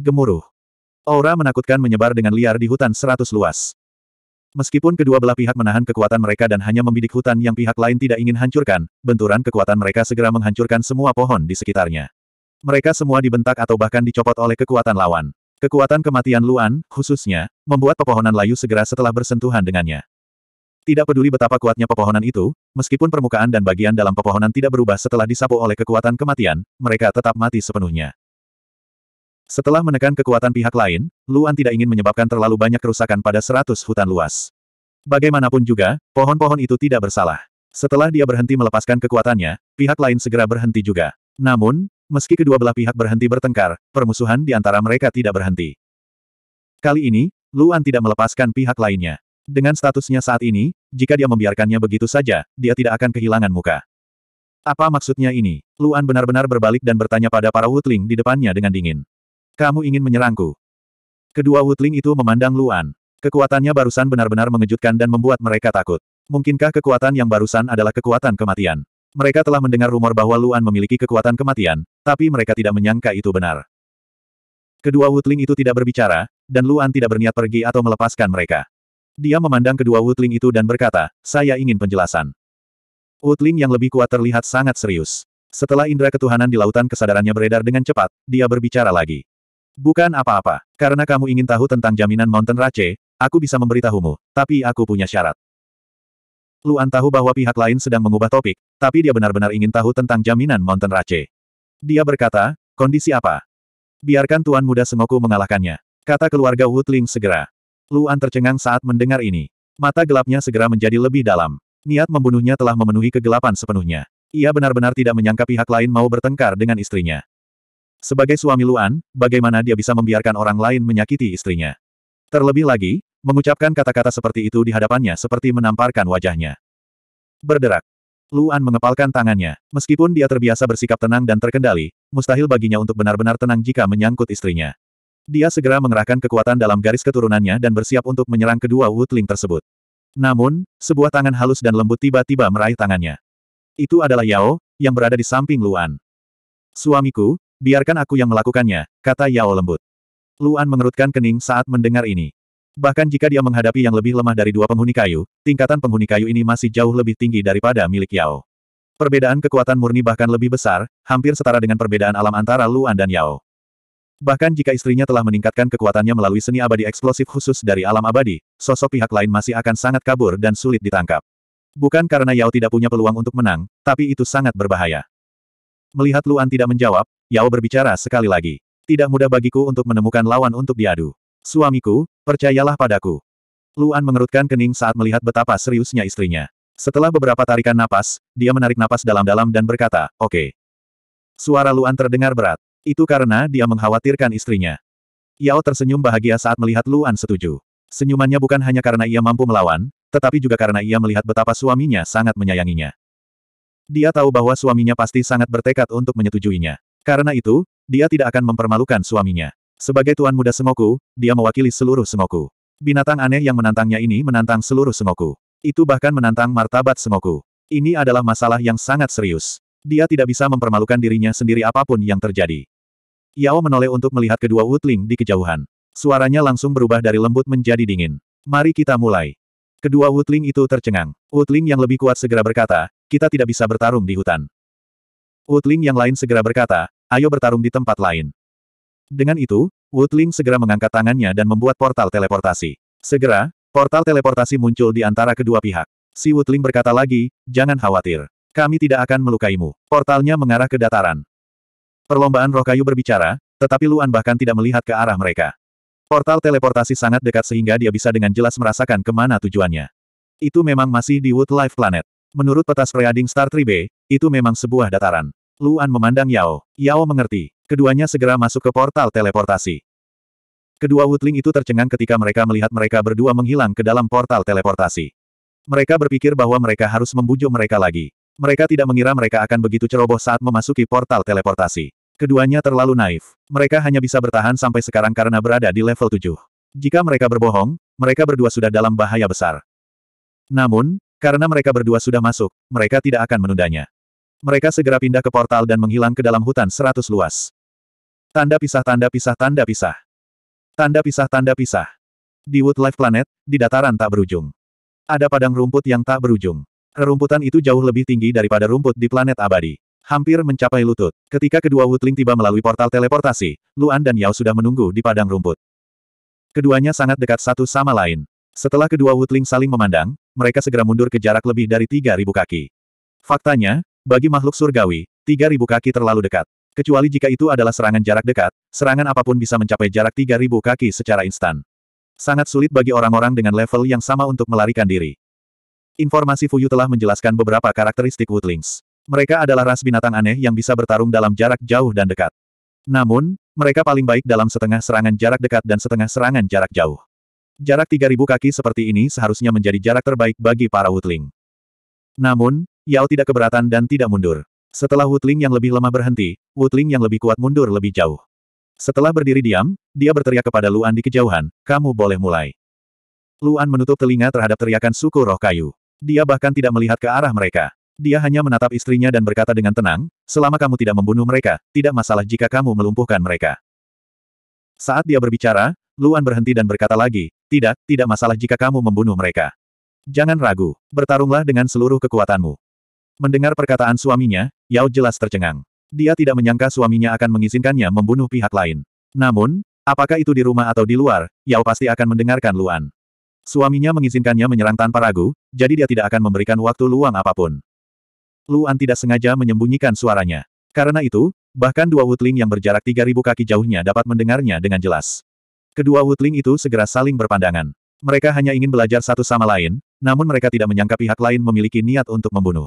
Gemuruh. Aura menakutkan menyebar dengan liar di hutan seratus luas. Meskipun kedua belah pihak menahan kekuatan mereka dan hanya membidik hutan yang pihak lain tidak ingin hancurkan, benturan kekuatan mereka segera menghancurkan semua pohon di sekitarnya. Mereka semua dibentak atau bahkan dicopot oleh kekuatan lawan. Kekuatan kematian Luan, khususnya, membuat pepohonan layu segera setelah bersentuhan dengannya. Tidak peduli betapa kuatnya pepohonan itu, meskipun permukaan dan bagian dalam pepohonan tidak berubah setelah disapu oleh kekuatan kematian, mereka tetap mati sepenuhnya. Setelah menekan kekuatan pihak lain, Luan tidak ingin menyebabkan terlalu banyak kerusakan pada seratus hutan luas. Bagaimanapun juga, pohon-pohon itu tidak bersalah. Setelah dia berhenti melepaskan kekuatannya, pihak lain segera berhenti juga. Namun, meski kedua belah pihak berhenti bertengkar, permusuhan di antara mereka tidak berhenti. Kali ini, Luan tidak melepaskan pihak lainnya. Dengan statusnya saat ini, jika dia membiarkannya begitu saja, dia tidak akan kehilangan muka. Apa maksudnya ini? Luan benar-benar berbalik dan bertanya pada para Wutling di depannya dengan dingin. Kamu ingin menyerangku? Kedua Wutling itu memandang Luan. Kekuatannya barusan benar-benar mengejutkan dan membuat mereka takut. Mungkinkah kekuatan yang barusan adalah kekuatan kematian? Mereka telah mendengar rumor bahwa Luan memiliki kekuatan kematian, tapi mereka tidak menyangka itu benar. Kedua Wutling itu tidak berbicara, dan Luan tidak berniat pergi atau melepaskan mereka. Dia memandang kedua Wutling itu dan berkata, saya ingin penjelasan. Wutling yang lebih kuat terlihat sangat serius. Setelah indera ketuhanan di lautan kesadarannya beredar dengan cepat, dia berbicara lagi. Bukan apa-apa, karena kamu ingin tahu tentang jaminan Mountain Race, aku bisa memberitahumu, tapi aku punya syarat. Luan tahu bahwa pihak lain sedang mengubah topik, tapi dia benar-benar ingin tahu tentang jaminan Mountain Race. Dia berkata, kondisi apa? Biarkan Tuan Muda Sengoku mengalahkannya. Kata keluarga Wutling segera. Luan tercengang saat mendengar ini. Mata gelapnya segera menjadi lebih dalam. Niat membunuhnya telah memenuhi kegelapan sepenuhnya. Ia benar-benar tidak menyangka pihak lain mau bertengkar dengan istrinya. Sebagai suami Luan, bagaimana dia bisa membiarkan orang lain menyakiti istrinya? Terlebih lagi, mengucapkan kata-kata seperti itu di hadapannya seperti menamparkan wajahnya. Berderak. Luan mengepalkan tangannya. Meskipun dia terbiasa bersikap tenang dan terkendali, mustahil baginya untuk benar-benar tenang jika menyangkut istrinya. Dia segera mengerahkan kekuatan dalam garis keturunannya dan bersiap untuk menyerang kedua Wutling tersebut. Namun, sebuah tangan halus dan lembut tiba-tiba meraih tangannya. Itu adalah Yao, yang berada di samping Luan. Suamiku, biarkan aku yang melakukannya, kata Yao lembut. Luan mengerutkan kening saat mendengar ini. Bahkan jika dia menghadapi yang lebih lemah dari dua penghuni kayu, tingkatan penghuni kayu ini masih jauh lebih tinggi daripada milik Yao. Perbedaan kekuatan murni bahkan lebih besar, hampir setara dengan perbedaan alam antara Luan dan Yao. Bahkan jika istrinya telah meningkatkan kekuatannya melalui seni abadi eksplosif khusus dari alam abadi, sosok pihak lain masih akan sangat kabur dan sulit ditangkap. Bukan karena Yao tidak punya peluang untuk menang, tapi itu sangat berbahaya. Melihat Luan tidak menjawab, Yao berbicara sekali lagi. Tidak mudah bagiku untuk menemukan lawan untuk diadu. Suamiku, percayalah padaku. Luan mengerutkan kening saat melihat betapa seriusnya istrinya. Setelah beberapa tarikan napas, dia menarik napas dalam-dalam dan berkata, oke. Okay. Suara Luan terdengar berat. Itu karena dia mengkhawatirkan istrinya. Yao tersenyum bahagia saat melihat Luan setuju. Senyumannya bukan hanya karena ia mampu melawan, tetapi juga karena ia melihat betapa suaminya sangat menyayanginya. Dia tahu bahwa suaminya pasti sangat bertekad untuk menyetujuinya. Karena itu, dia tidak akan mempermalukan suaminya. Sebagai tuan muda Sengoku, dia mewakili seluruh Sengoku. Binatang aneh yang menantangnya ini menantang seluruh Sengoku. Itu bahkan menantang martabat Sengoku. Ini adalah masalah yang sangat serius. Dia tidak bisa mempermalukan dirinya sendiri apapun yang terjadi. Yao menoleh untuk melihat kedua Wutling di kejauhan. Suaranya langsung berubah dari lembut menjadi dingin. Mari kita mulai. Kedua Wutling itu tercengang. Wutling yang lebih kuat segera berkata, kita tidak bisa bertarung di hutan. Wutling yang lain segera berkata, ayo bertarung di tempat lain. Dengan itu, Wutling segera mengangkat tangannya dan membuat portal teleportasi. Segera, portal teleportasi muncul di antara kedua pihak. Si Wutling berkata lagi, jangan khawatir. Kami tidak akan melukaimu. Portalnya mengarah ke dataran. Perlombaan roh kayu berbicara, tetapi Luan bahkan tidak melihat ke arah mereka. Portal teleportasi sangat dekat sehingga dia bisa dengan jelas merasakan kemana tujuannya. Itu memang masih di Woodlife Planet. Menurut petas Spreading Star 3B, itu memang sebuah dataran. Luan memandang Yao. Yao mengerti. Keduanya segera masuk ke portal teleportasi. Kedua Woodling itu tercengang ketika mereka melihat mereka berdua menghilang ke dalam portal teleportasi. Mereka berpikir bahwa mereka harus membujuk mereka lagi. Mereka tidak mengira mereka akan begitu ceroboh saat memasuki portal teleportasi. Keduanya terlalu naif. Mereka hanya bisa bertahan sampai sekarang karena berada di level 7. Jika mereka berbohong, mereka berdua sudah dalam bahaya besar. Namun, karena mereka berdua sudah masuk, mereka tidak akan menundanya. Mereka segera pindah ke portal dan menghilang ke dalam hutan seratus luas. Tanda pisah tanda pisah tanda pisah. Tanda pisah tanda pisah. Di Woodlife Planet, di dataran tak berujung. Ada padang rumput yang tak berujung. Rerumputan itu jauh lebih tinggi daripada rumput di planet abadi. Hampir mencapai lutut. Ketika kedua Wutling tiba melalui portal teleportasi, Luan dan Yao sudah menunggu di padang rumput. Keduanya sangat dekat satu sama lain. Setelah kedua Wutling saling memandang, mereka segera mundur ke jarak lebih dari 3.000 kaki. Faktanya, bagi makhluk surgawi, 3.000 kaki terlalu dekat. Kecuali jika itu adalah serangan jarak dekat, serangan apapun bisa mencapai jarak 3.000 kaki secara instan. Sangat sulit bagi orang-orang dengan level yang sama untuk melarikan diri. Informasi Fuyu telah menjelaskan beberapa karakteristik Woodlings. Mereka adalah ras binatang aneh yang bisa bertarung dalam jarak jauh dan dekat. Namun, mereka paling baik dalam setengah serangan jarak dekat dan setengah serangan jarak jauh. Jarak 3000 kaki seperti ini seharusnya menjadi jarak terbaik bagi para Woodling. Namun, Yao tidak keberatan dan tidak mundur. Setelah Woodling yang lebih lemah berhenti, Woodling yang lebih kuat mundur lebih jauh. Setelah berdiri diam, dia berteriak kepada Luan di kejauhan, kamu boleh mulai. Luan menutup telinga terhadap teriakan suku roh kayu. Dia bahkan tidak melihat ke arah mereka. Dia hanya menatap istrinya dan berkata dengan tenang, selama kamu tidak membunuh mereka, tidak masalah jika kamu melumpuhkan mereka. Saat dia berbicara, Luan berhenti dan berkata lagi, tidak, tidak masalah jika kamu membunuh mereka. Jangan ragu, bertarunglah dengan seluruh kekuatanmu. Mendengar perkataan suaminya, Yao jelas tercengang. Dia tidak menyangka suaminya akan mengizinkannya membunuh pihak lain. Namun, apakah itu di rumah atau di luar, Yao pasti akan mendengarkan Luan. Suaminya mengizinkannya menyerang tanpa ragu, jadi dia tidak akan memberikan waktu luang apapun. Luan tidak sengaja menyembunyikan suaranya. Karena itu, bahkan dua Wutling yang berjarak 3.000 kaki jauhnya dapat mendengarnya dengan jelas. Kedua Wutling itu segera saling berpandangan. Mereka hanya ingin belajar satu sama lain, namun mereka tidak menyangka pihak lain memiliki niat untuk membunuh.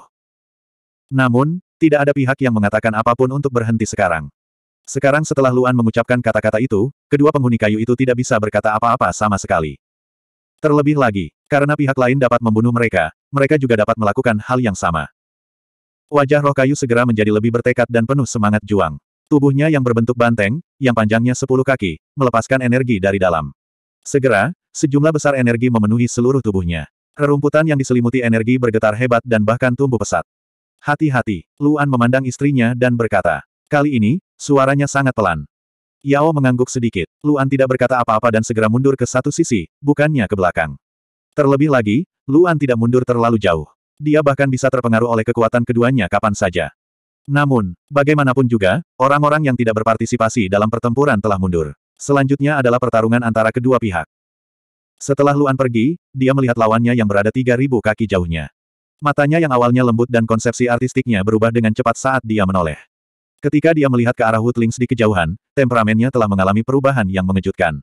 Namun, tidak ada pihak yang mengatakan apapun untuk berhenti sekarang. Sekarang setelah Luan mengucapkan kata-kata itu, kedua penghuni kayu itu tidak bisa berkata apa-apa sama sekali. Terlebih lagi, karena pihak lain dapat membunuh mereka, mereka juga dapat melakukan hal yang sama. Wajah roh kayu segera menjadi lebih bertekad dan penuh semangat juang. Tubuhnya yang berbentuk banteng, yang panjangnya sepuluh kaki, melepaskan energi dari dalam. Segera, sejumlah besar energi memenuhi seluruh tubuhnya. Rerumputan yang diselimuti energi bergetar hebat dan bahkan tumbuh pesat. Hati-hati, Luan memandang istrinya dan berkata, kali ini, suaranya sangat pelan. Yao mengangguk sedikit. Luan tidak berkata apa-apa dan segera mundur ke satu sisi, bukannya ke belakang. Terlebih lagi, Luan tidak mundur terlalu jauh. Dia bahkan bisa terpengaruh oleh kekuatan keduanya kapan saja. Namun, bagaimanapun juga, orang-orang yang tidak berpartisipasi dalam pertempuran telah mundur. Selanjutnya adalah pertarungan antara kedua pihak. Setelah Luan pergi, dia melihat lawannya yang berada 3000 kaki jauhnya. Matanya yang awalnya lembut dan konsepsi artistiknya berubah dengan cepat saat dia menoleh. Ketika dia melihat ke arah Woodlings di kejauhan, temperamennya telah mengalami perubahan yang mengejutkan.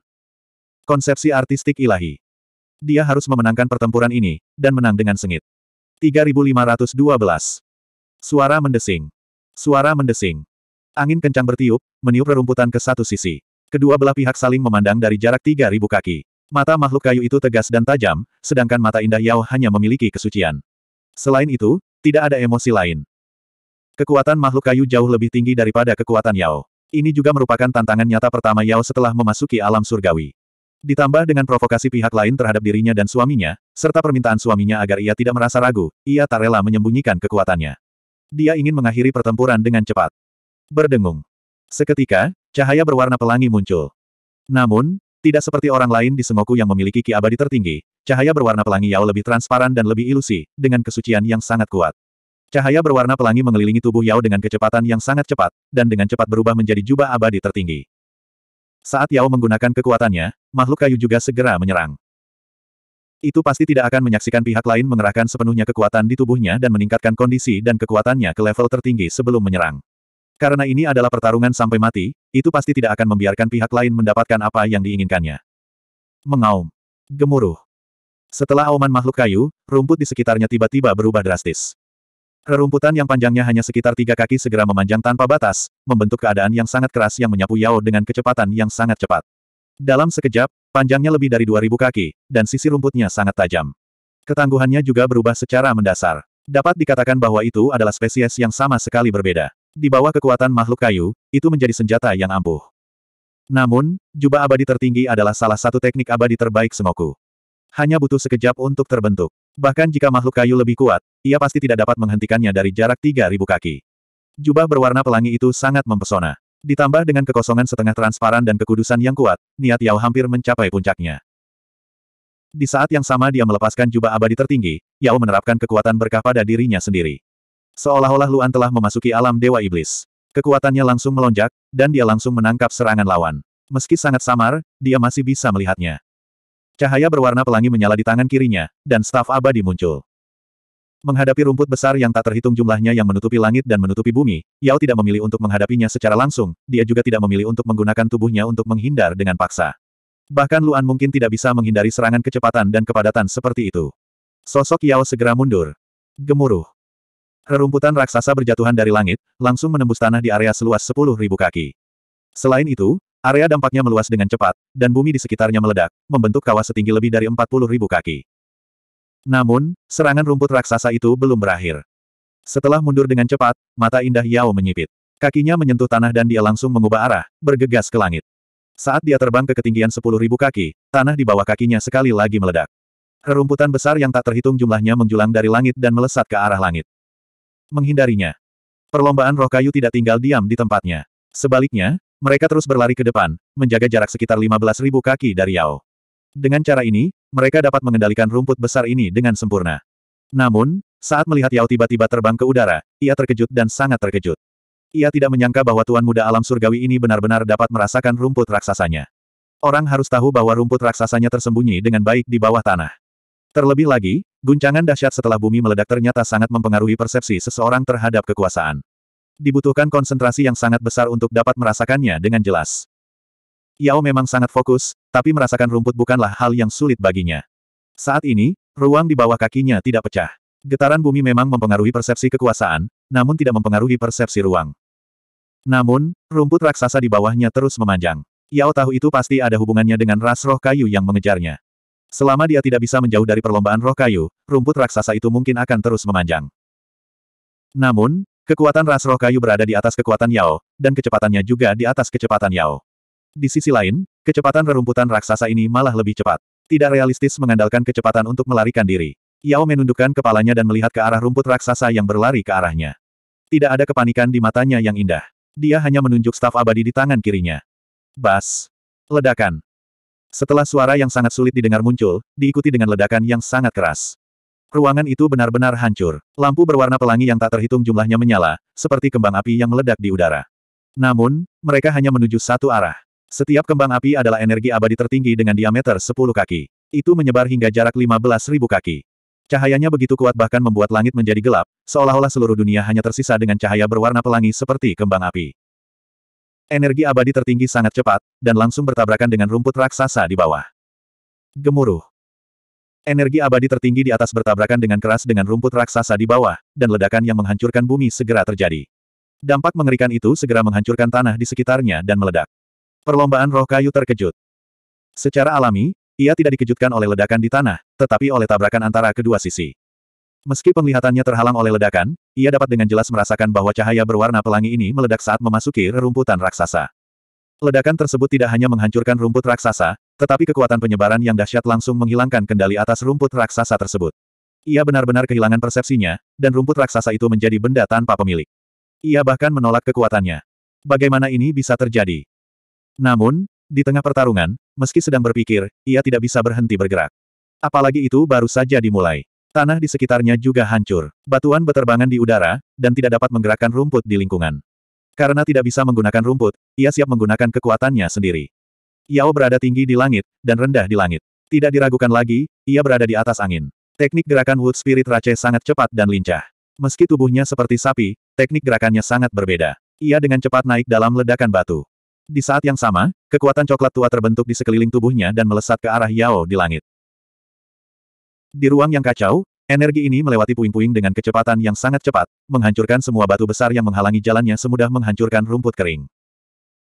Konsepsi artistik ilahi. Dia harus memenangkan pertempuran ini, dan menang dengan sengit. 3512. Suara mendesing. Suara mendesing. Angin kencang bertiup, meniup rerumputan ke satu sisi. Kedua belah pihak saling memandang dari jarak 3000 kaki. Mata makhluk kayu itu tegas dan tajam, sedangkan mata indah Yao hanya memiliki kesucian. Selain itu, tidak ada emosi lain. Kekuatan makhluk kayu jauh lebih tinggi daripada kekuatan Yao. Ini juga merupakan tantangan nyata pertama Yao setelah memasuki alam surgawi. Ditambah dengan provokasi pihak lain terhadap dirinya dan suaminya, serta permintaan suaminya agar ia tidak merasa ragu, ia tak rela menyembunyikan kekuatannya. Dia ingin mengakhiri pertempuran dengan cepat. Berdengung. Seketika, cahaya berwarna pelangi muncul. Namun, tidak seperti orang lain di Sengoku yang memiliki ki abadi tertinggi, cahaya berwarna pelangi Yao lebih transparan dan lebih ilusi, dengan kesucian yang sangat kuat. Cahaya berwarna pelangi mengelilingi tubuh Yao dengan kecepatan yang sangat cepat, dan dengan cepat berubah menjadi jubah abadi tertinggi. Saat Yao menggunakan kekuatannya, makhluk kayu juga segera menyerang. Itu pasti tidak akan menyaksikan pihak lain mengerahkan sepenuhnya kekuatan di tubuhnya dan meningkatkan kondisi dan kekuatannya ke level tertinggi sebelum menyerang. Karena ini adalah pertarungan sampai mati, itu pasti tidak akan membiarkan pihak lain mendapatkan apa yang diinginkannya. Mengaum. Gemuruh. Setelah auman makhluk kayu, rumput di sekitarnya tiba-tiba berubah drastis. Rerumputan yang panjangnya hanya sekitar tiga kaki segera memanjang tanpa batas, membentuk keadaan yang sangat keras yang menyapu Yao dengan kecepatan yang sangat cepat. Dalam sekejap, panjangnya lebih dari dua ribu kaki, dan sisi rumputnya sangat tajam. Ketangguhannya juga berubah secara mendasar. Dapat dikatakan bahwa itu adalah spesies yang sama sekali berbeda. Di bawah kekuatan makhluk kayu, itu menjadi senjata yang ampuh. Namun, jubah abadi tertinggi adalah salah satu teknik abadi terbaik semoku. Hanya butuh sekejap untuk terbentuk. Bahkan jika makhluk kayu lebih kuat, ia pasti tidak dapat menghentikannya dari jarak 3.000 kaki. Jubah berwarna pelangi itu sangat mempesona. Ditambah dengan kekosongan setengah transparan dan kekudusan yang kuat, niat Yao hampir mencapai puncaknya. Di saat yang sama dia melepaskan jubah abadi tertinggi, Yao menerapkan kekuatan berkah pada dirinya sendiri. Seolah-olah Luan telah memasuki alam Dewa Iblis. Kekuatannya langsung melonjak, dan dia langsung menangkap serangan lawan. Meski sangat samar, dia masih bisa melihatnya. Cahaya berwarna pelangi menyala di tangan kirinya, dan staf abadi muncul. Menghadapi rumput besar yang tak terhitung jumlahnya yang menutupi langit dan menutupi bumi, Yao tidak memilih untuk menghadapinya secara langsung, dia juga tidak memilih untuk menggunakan tubuhnya untuk menghindar dengan paksa. Bahkan Luan mungkin tidak bisa menghindari serangan kecepatan dan kepadatan seperti itu. Sosok Yao segera mundur. Gemuruh. Rerumputan raksasa berjatuhan dari langit, langsung menembus tanah di area seluas 10.000 kaki. Selain itu, area dampaknya meluas dengan cepat, dan bumi di sekitarnya meledak, membentuk kawah setinggi lebih dari 40.000 kaki. Namun, serangan rumput raksasa itu belum berakhir. Setelah mundur dengan cepat, mata indah Yao menyipit. Kakinya menyentuh tanah dan dia langsung mengubah arah, bergegas ke langit. Saat dia terbang ke ketinggian 10.000 kaki, tanah di bawah kakinya sekali lagi meledak. Rerumputan besar yang tak terhitung jumlahnya menjulang dari langit dan melesat ke arah langit. Menghindarinya. Perlombaan roh kayu tidak tinggal diam di tempatnya. Sebaliknya, mereka terus berlari ke depan, menjaga jarak sekitar 15.000 kaki dari Yao. Dengan cara ini, mereka dapat mengendalikan rumput besar ini dengan sempurna. Namun, saat melihat Yao tiba-tiba terbang ke udara, ia terkejut dan sangat terkejut. Ia tidak menyangka bahwa Tuan Muda Alam Surgawi ini benar-benar dapat merasakan rumput raksasanya. Orang harus tahu bahwa rumput raksasanya tersembunyi dengan baik di bawah tanah. Terlebih lagi, guncangan dahsyat setelah bumi meledak ternyata sangat mempengaruhi persepsi seseorang terhadap kekuasaan. Dibutuhkan konsentrasi yang sangat besar untuk dapat merasakannya dengan jelas. Yao memang sangat fokus, tapi merasakan rumput bukanlah hal yang sulit baginya. Saat ini, ruang di bawah kakinya tidak pecah. Getaran bumi memang mempengaruhi persepsi kekuasaan, namun tidak mempengaruhi persepsi ruang. Namun, rumput raksasa di bawahnya terus memanjang. Yao tahu itu pasti ada hubungannya dengan ras roh kayu yang mengejarnya. Selama dia tidak bisa menjauh dari perlombaan roh kayu, rumput raksasa itu mungkin akan terus memanjang. Namun, kekuatan ras roh kayu berada di atas kekuatan Yao, dan kecepatannya juga di atas kecepatan Yao. Di sisi lain, kecepatan rerumputan raksasa ini malah lebih cepat. Tidak realistis mengandalkan kecepatan untuk melarikan diri. Yao menundukkan kepalanya dan melihat ke arah rumput raksasa yang berlari ke arahnya. Tidak ada kepanikan di matanya yang indah. Dia hanya menunjuk staf abadi di tangan kirinya. Bas. Ledakan. Setelah suara yang sangat sulit didengar muncul, diikuti dengan ledakan yang sangat keras. Ruangan itu benar-benar hancur. Lampu berwarna pelangi yang tak terhitung jumlahnya menyala, seperti kembang api yang meledak di udara. Namun, mereka hanya menuju satu arah. Setiap kembang api adalah energi abadi tertinggi dengan diameter 10 kaki. Itu menyebar hingga jarak 15.000 kaki. Cahayanya begitu kuat bahkan membuat langit menjadi gelap, seolah-olah seluruh dunia hanya tersisa dengan cahaya berwarna pelangi seperti kembang api. Energi abadi tertinggi sangat cepat, dan langsung bertabrakan dengan rumput raksasa di bawah. Gemuruh. Energi abadi tertinggi di atas bertabrakan dengan keras dengan rumput raksasa di bawah, dan ledakan yang menghancurkan bumi segera terjadi. Dampak mengerikan itu segera menghancurkan tanah di sekitarnya dan meledak. Perlombaan roh kayu terkejut. Secara alami, ia tidak dikejutkan oleh ledakan di tanah, tetapi oleh tabrakan antara kedua sisi. Meski penglihatannya terhalang oleh ledakan, ia dapat dengan jelas merasakan bahwa cahaya berwarna pelangi ini meledak saat memasuki rerumputan raksasa. Ledakan tersebut tidak hanya menghancurkan rumput raksasa, tetapi kekuatan penyebaran yang dahsyat langsung menghilangkan kendali atas rumput raksasa tersebut. Ia benar-benar kehilangan persepsinya, dan rumput raksasa itu menjadi benda tanpa pemilik. Ia bahkan menolak kekuatannya. Bagaimana ini bisa terjadi? Namun, di tengah pertarungan, meski sedang berpikir, ia tidak bisa berhenti bergerak. Apalagi itu baru saja dimulai. Tanah di sekitarnya juga hancur. Batuan beterbangan di udara, dan tidak dapat menggerakkan rumput di lingkungan. Karena tidak bisa menggunakan rumput, ia siap menggunakan kekuatannya sendiri. Yao berada tinggi di langit, dan rendah di langit. Tidak diragukan lagi, ia berada di atas angin. Teknik gerakan Wood Spirit Rache sangat cepat dan lincah. Meski tubuhnya seperti sapi, teknik gerakannya sangat berbeda. Ia dengan cepat naik dalam ledakan batu. Di saat yang sama, kekuatan coklat tua terbentuk di sekeliling tubuhnya dan melesat ke arah Yao di langit. Di ruang yang kacau, energi ini melewati puing-puing dengan kecepatan yang sangat cepat, menghancurkan semua batu besar yang menghalangi jalannya semudah menghancurkan rumput kering.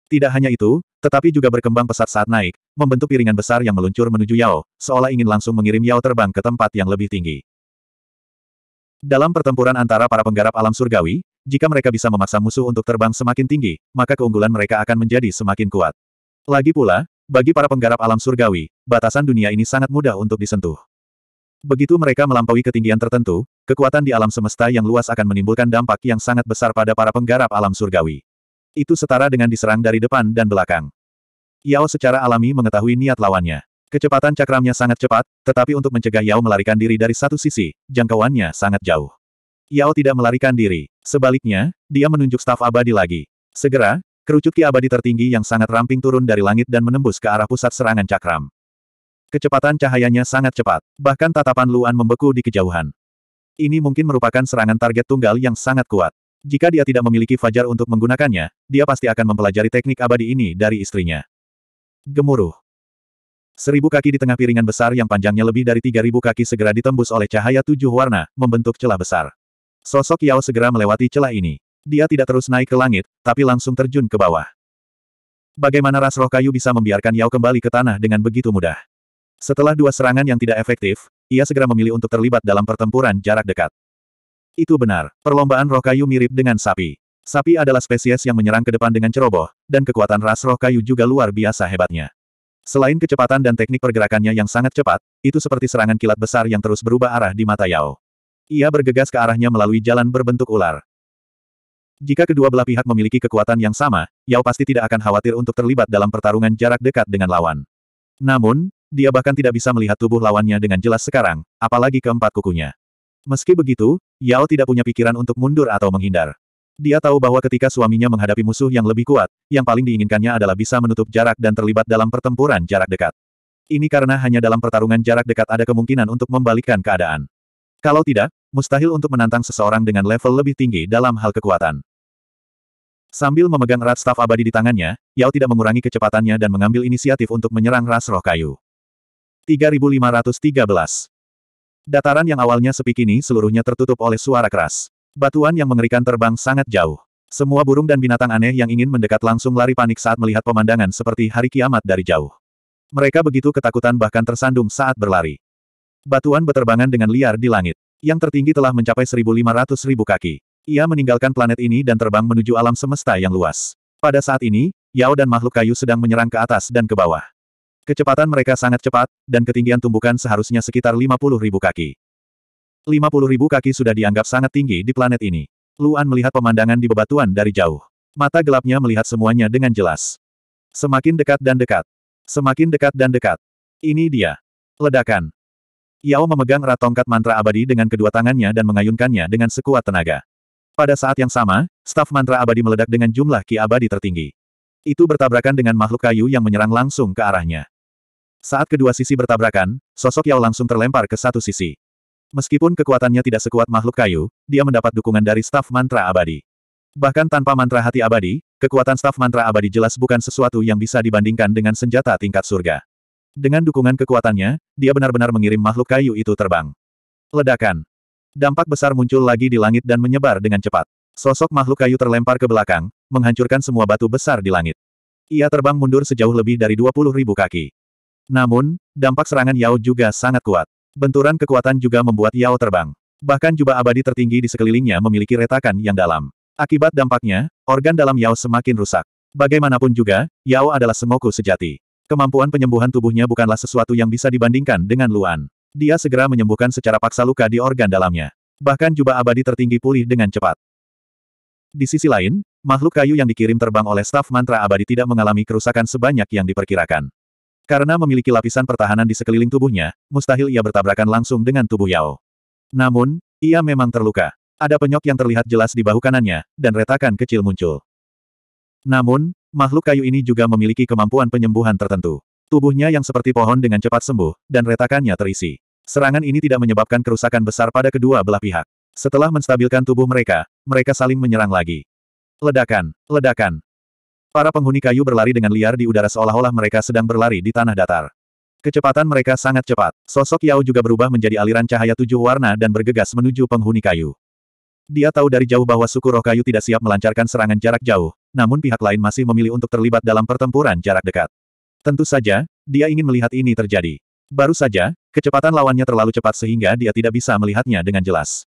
Tidak hanya itu, tetapi juga berkembang pesat saat naik, membentuk piringan besar yang meluncur menuju Yao, seolah ingin langsung mengirim Yao terbang ke tempat yang lebih tinggi. Dalam pertempuran antara para penggarap alam surgawi, jika mereka bisa memaksa musuh untuk terbang semakin tinggi, maka keunggulan mereka akan menjadi semakin kuat. Lagi pula, bagi para penggarap alam surgawi, batasan dunia ini sangat mudah untuk disentuh. Begitu mereka melampaui ketinggian tertentu, kekuatan di alam semesta yang luas akan menimbulkan dampak yang sangat besar pada para penggarap alam surgawi. Itu setara dengan diserang dari depan dan belakang. Yao secara alami mengetahui niat lawannya. Kecepatan cakramnya sangat cepat, tetapi untuk mencegah Yao melarikan diri dari satu sisi, jangkauannya sangat jauh. Yao tidak melarikan diri. Sebaliknya, dia menunjuk staf abadi lagi. Segera, kerucut ki abadi tertinggi yang sangat ramping turun dari langit dan menembus ke arah pusat serangan cakram. Kecepatan cahayanya sangat cepat, bahkan tatapan Luan membeku di kejauhan. Ini mungkin merupakan serangan target tunggal yang sangat kuat. Jika dia tidak memiliki fajar untuk menggunakannya, dia pasti akan mempelajari teknik abadi ini dari istrinya. Gemuruh. Seribu kaki di tengah piringan besar yang panjangnya lebih dari tiga ribu kaki segera ditembus oleh cahaya tujuh warna, membentuk celah besar. Sosok Yao segera melewati celah ini. Dia tidak terus naik ke langit, tapi langsung terjun ke bawah. Bagaimana ras roh kayu bisa membiarkan Yao kembali ke tanah dengan begitu mudah? Setelah dua serangan yang tidak efektif, ia segera memilih untuk terlibat dalam pertempuran jarak dekat. Itu benar, perlombaan roh kayu mirip dengan sapi. Sapi adalah spesies yang menyerang ke depan dengan ceroboh, dan kekuatan ras roh kayu juga luar biasa hebatnya. Selain kecepatan dan teknik pergerakannya yang sangat cepat, itu seperti serangan kilat besar yang terus berubah arah di mata Yao. Ia bergegas ke arahnya melalui jalan berbentuk ular. Jika kedua belah pihak memiliki kekuatan yang sama, Yao pasti tidak akan khawatir untuk terlibat dalam pertarungan jarak dekat dengan lawan. Namun, dia bahkan tidak bisa melihat tubuh lawannya dengan jelas sekarang, apalagi keempat kukunya. Meski begitu, Yao tidak punya pikiran untuk mundur atau menghindar. Dia tahu bahwa ketika suaminya menghadapi musuh yang lebih kuat, yang paling diinginkannya adalah bisa menutup jarak dan terlibat dalam pertempuran jarak dekat. Ini karena hanya dalam pertarungan jarak dekat ada kemungkinan untuk membalikkan keadaan. Kalau tidak, Mustahil untuk menantang seseorang dengan level lebih tinggi dalam hal kekuatan. Sambil memegang erat staf abadi di tangannya, Yao tidak mengurangi kecepatannya dan mengambil inisiatif untuk menyerang ras roh kayu. 3513 Dataran yang awalnya sepi kini seluruhnya tertutup oleh suara keras. Batuan yang mengerikan terbang sangat jauh. Semua burung dan binatang aneh yang ingin mendekat langsung lari panik saat melihat pemandangan seperti hari kiamat dari jauh. Mereka begitu ketakutan bahkan tersandung saat berlari. Batuan beterbangan dengan liar di langit. Yang tertinggi telah mencapai 1.500 ribu kaki. Ia meninggalkan planet ini dan terbang menuju alam semesta yang luas. Pada saat ini, Yao dan makhluk kayu sedang menyerang ke atas dan ke bawah. Kecepatan mereka sangat cepat, dan ketinggian tumbukan seharusnya sekitar 50 ribu kaki. 50 ribu kaki sudah dianggap sangat tinggi di planet ini. Luan melihat pemandangan di bebatuan dari jauh. Mata gelapnya melihat semuanya dengan jelas. Semakin dekat dan dekat. Semakin dekat dan dekat. Ini dia. Ledakan. Yao memegang erat tongkat mantra abadi dengan kedua tangannya dan mengayunkannya dengan sekuat tenaga. Pada saat yang sama, staf mantra abadi meledak dengan jumlah ki abadi tertinggi. Itu bertabrakan dengan makhluk kayu yang menyerang langsung ke arahnya. Saat kedua sisi bertabrakan, sosok Yao langsung terlempar ke satu sisi. Meskipun kekuatannya tidak sekuat makhluk kayu, dia mendapat dukungan dari staf mantra abadi. Bahkan tanpa mantra hati abadi, kekuatan staf mantra abadi jelas bukan sesuatu yang bisa dibandingkan dengan senjata tingkat surga. Dengan dukungan kekuatannya, dia benar-benar mengirim makhluk kayu itu terbang. Ledakan. Dampak besar muncul lagi di langit dan menyebar dengan cepat. Sosok makhluk kayu terlempar ke belakang, menghancurkan semua batu besar di langit. Ia terbang mundur sejauh lebih dari 20 ribu kaki. Namun, dampak serangan Yao juga sangat kuat. Benturan kekuatan juga membuat Yao terbang. Bahkan jubah abadi tertinggi di sekelilingnya memiliki retakan yang dalam. Akibat dampaknya, organ dalam Yao semakin rusak. Bagaimanapun juga, Yao adalah semoku sejati. Kemampuan penyembuhan tubuhnya bukanlah sesuatu yang bisa dibandingkan dengan Luan. Dia segera menyembuhkan secara paksa luka di organ dalamnya. Bahkan jubah abadi tertinggi pulih dengan cepat. Di sisi lain, makhluk kayu yang dikirim terbang oleh staf mantra abadi tidak mengalami kerusakan sebanyak yang diperkirakan. Karena memiliki lapisan pertahanan di sekeliling tubuhnya, mustahil ia bertabrakan langsung dengan tubuh Yao. Namun, ia memang terluka. Ada penyok yang terlihat jelas di bahu kanannya, dan retakan kecil muncul. Namun, Makhluk kayu ini juga memiliki kemampuan penyembuhan tertentu. Tubuhnya yang seperti pohon dengan cepat sembuh, dan retakannya terisi. Serangan ini tidak menyebabkan kerusakan besar pada kedua belah pihak. Setelah menstabilkan tubuh mereka, mereka saling menyerang lagi. Ledakan, ledakan. Para penghuni kayu berlari dengan liar di udara seolah-olah mereka sedang berlari di tanah datar. Kecepatan mereka sangat cepat. Sosok Yao juga berubah menjadi aliran cahaya tujuh warna dan bergegas menuju penghuni kayu. Dia tahu dari jauh bahwa suku roh kayu tidak siap melancarkan serangan jarak jauh, namun pihak lain masih memilih untuk terlibat dalam pertempuran jarak dekat. Tentu saja, dia ingin melihat ini terjadi. Baru saja, kecepatan lawannya terlalu cepat sehingga dia tidak bisa melihatnya dengan jelas.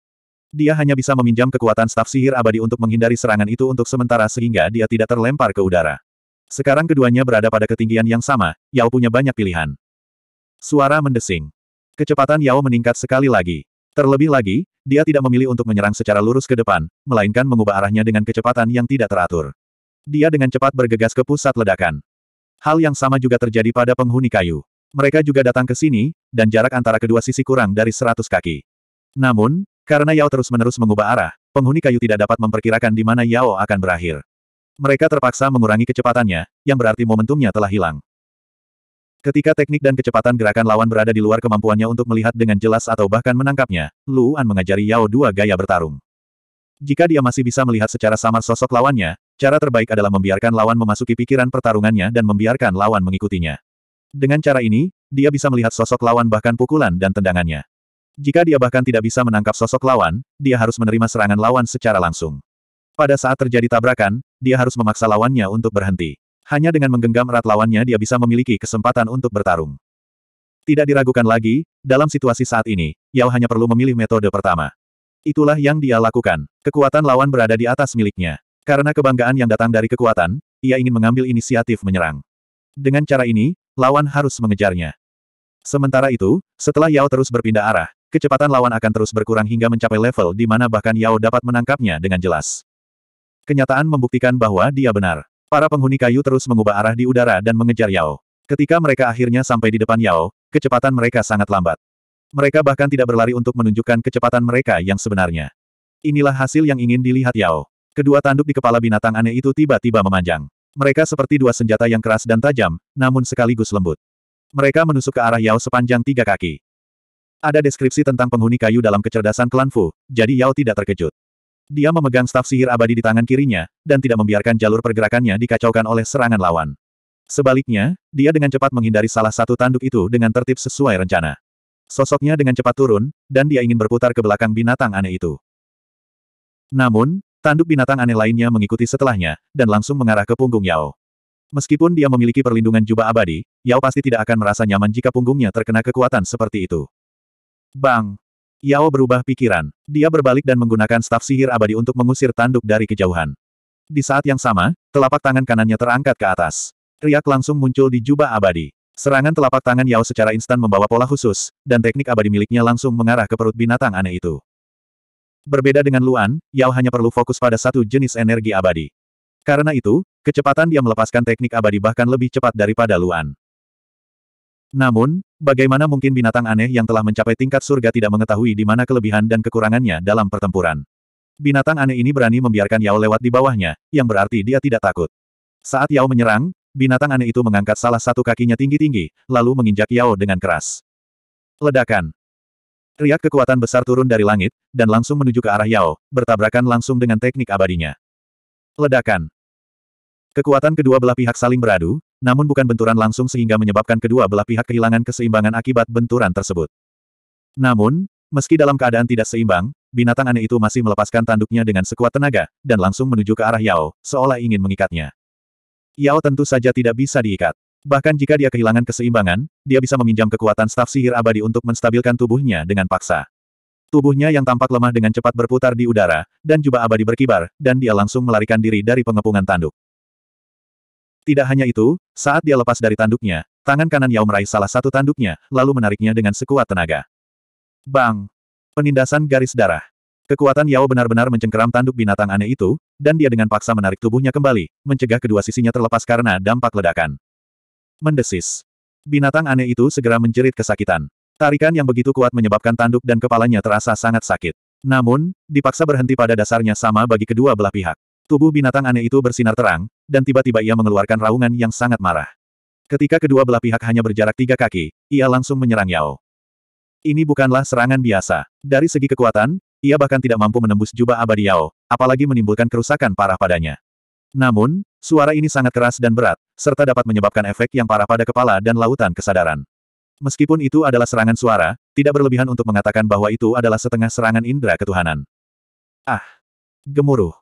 Dia hanya bisa meminjam kekuatan staf sihir abadi untuk menghindari serangan itu untuk sementara sehingga dia tidak terlempar ke udara. Sekarang keduanya berada pada ketinggian yang sama, Yao punya banyak pilihan. Suara mendesing. Kecepatan Yao meningkat sekali lagi. Terlebih lagi, dia tidak memilih untuk menyerang secara lurus ke depan, melainkan mengubah arahnya dengan kecepatan yang tidak teratur. Dia dengan cepat bergegas ke pusat ledakan. Hal yang sama juga terjadi pada penghuni kayu. Mereka juga datang ke sini, dan jarak antara kedua sisi kurang dari seratus kaki. Namun, karena Yao terus-menerus mengubah arah, penghuni kayu tidak dapat memperkirakan di mana Yao akan berakhir. Mereka terpaksa mengurangi kecepatannya, yang berarti momentumnya telah hilang. Ketika teknik dan kecepatan gerakan lawan berada di luar kemampuannya untuk melihat dengan jelas atau bahkan menangkapnya, Lu An mengajari Yao dua gaya bertarung. Jika dia masih bisa melihat secara samar sosok lawannya, Cara terbaik adalah membiarkan lawan memasuki pikiran pertarungannya dan membiarkan lawan mengikutinya. Dengan cara ini, dia bisa melihat sosok lawan bahkan pukulan dan tendangannya. Jika dia bahkan tidak bisa menangkap sosok lawan, dia harus menerima serangan lawan secara langsung. Pada saat terjadi tabrakan, dia harus memaksa lawannya untuk berhenti. Hanya dengan menggenggam erat lawannya dia bisa memiliki kesempatan untuk bertarung. Tidak diragukan lagi, dalam situasi saat ini, Yao hanya perlu memilih metode pertama. Itulah yang dia lakukan. Kekuatan lawan berada di atas miliknya. Karena kebanggaan yang datang dari kekuatan, ia ingin mengambil inisiatif menyerang. Dengan cara ini, lawan harus mengejarnya. Sementara itu, setelah Yao terus berpindah arah, kecepatan lawan akan terus berkurang hingga mencapai level di mana bahkan Yao dapat menangkapnya dengan jelas. Kenyataan membuktikan bahwa dia benar. Para penghuni kayu terus mengubah arah di udara dan mengejar Yao. Ketika mereka akhirnya sampai di depan Yao, kecepatan mereka sangat lambat. Mereka bahkan tidak berlari untuk menunjukkan kecepatan mereka yang sebenarnya. Inilah hasil yang ingin dilihat Yao. Kedua tanduk di kepala binatang aneh itu tiba-tiba memanjang. Mereka seperti dua senjata yang keras dan tajam, namun sekaligus lembut. Mereka menusuk ke arah Yao sepanjang tiga kaki. Ada deskripsi tentang penghuni kayu dalam kecerdasan klan Fu, jadi Yao tidak terkejut. Dia memegang staf sihir abadi di tangan kirinya, dan tidak membiarkan jalur pergerakannya dikacaukan oleh serangan lawan. Sebaliknya, dia dengan cepat menghindari salah satu tanduk itu dengan tertib sesuai rencana. Sosoknya dengan cepat turun, dan dia ingin berputar ke belakang binatang aneh itu. Namun, Tanduk binatang aneh lainnya mengikuti setelahnya, dan langsung mengarah ke punggung Yao. Meskipun dia memiliki perlindungan jubah abadi, Yao pasti tidak akan merasa nyaman jika punggungnya terkena kekuatan seperti itu. Bang! Yao berubah pikiran. Dia berbalik dan menggunakan staf sihir abadi untuk mengusir tanduk dari kejauhan. Di saat yang sama, telapak tangan kanannya terangkat ke atas. Riak langsung muncul di jubah abadi. Serangan telapak tangan Yao secara instan membawa pola khusus, dan teknik abadi miliknya langsung mengarah ke perut binatang aneh itu. Berbeda dengan Luan, Yao hanya perlu fokus pada satu jenis energi abadi. Karena itu, kecepatan dia melepaskan teknik abadi bahkan lebih cepat daripada Luan. Namun, bagaimana mungkin binatang aneh yang telah mencapai tingkat surga tidak mengetahui di mana kelebihan dan kekurangannya dalam pertempuran? Binatang aneh ini berani membiarkan Yao lewat di bawahnya, yang berarti dia tidak takut. Saat Yao menyerang, binatang aneh itu mengangkat salah satu kakinya tinggi-tinggi, lalu menginjak Yao dengan keras. Ledakan. Riak kekuatan besar turun dari langit, dan langsung menuju ke arah Yao, bertabrakan langsung dengan teknik abadinya. Ledakan. Kekuatan kedua belah pihak saling beradu, namun bukan benturan langsung sehingga menyebabkan kedua belah pihak kehilangan keseimbangan akibat benturan tersebut. Namun, meski dalam keadaan tidak seimbang, binatang aneh itu masih melepaskan tanduknya dengan sekuat tenaga, dan langsung menuju ke arah Yao, seolah ingin mengikatnya. Yao tentu saja tidak bisa diikat. Bahkan jika dia kehilangan keseimbangan, dia bisa meminjam kekuatan staf sihir abadi untuk menstabilkan tubuhnya dengan paksa. Tubuhnya yang tampak lemah dengan cepat berputar di udara, dan jubah abadi berkibar, dan dia langsung melarikan diri dari pengepungan tanduk. Tidak hanya itu, saat dia lepas dari tanduknya, tangan kanan Yao meraih salah satu tanduknya, lalu menariknya dengan sekuat tenaga. Bang! Penindasan garis darah. Kekuatan Yao benar-benar mencengkeram tanduk binatang aneh itu, dan dia dengan paksa menarik tubuhnya kembali, mencegah kedua sisinya terlepas karena dampak ledakan mendesis. Binatang aneh itu segera menjerit kesakitan. Tarikan yang begitu kuat menyebabkan tanduk dan kepalanya terasa sangat sakit. Namun, dipaksa berhenti pada dasarnya sama bagi kedua belah pihak. Tubuh binatang aneh itu bersinar terang, dan tiba-tiba ia mengeluarkan raungan yang sangat marah. Ketika kedua belah pihak hanya berjarak tiga kaki, ia langsung menyerang Yao. Ini bukanlah serangan biasa. Dari segi kekuatan, ia bahkan tidak mampu menembus jubah abadi Yao, apalagi menimbulkan kerusakan parah padanya. Namun, Suara ini sangat keras dan berat, serta dapat menyebabkan efek yang parah pada kepala dan lautan kesadaran. Meskipun itu adalah serangan suara, tidak berlebihan untuk mengatakan bahwa itu adalah setengah serangan indera ketuhanan. Ah! Gemuruh!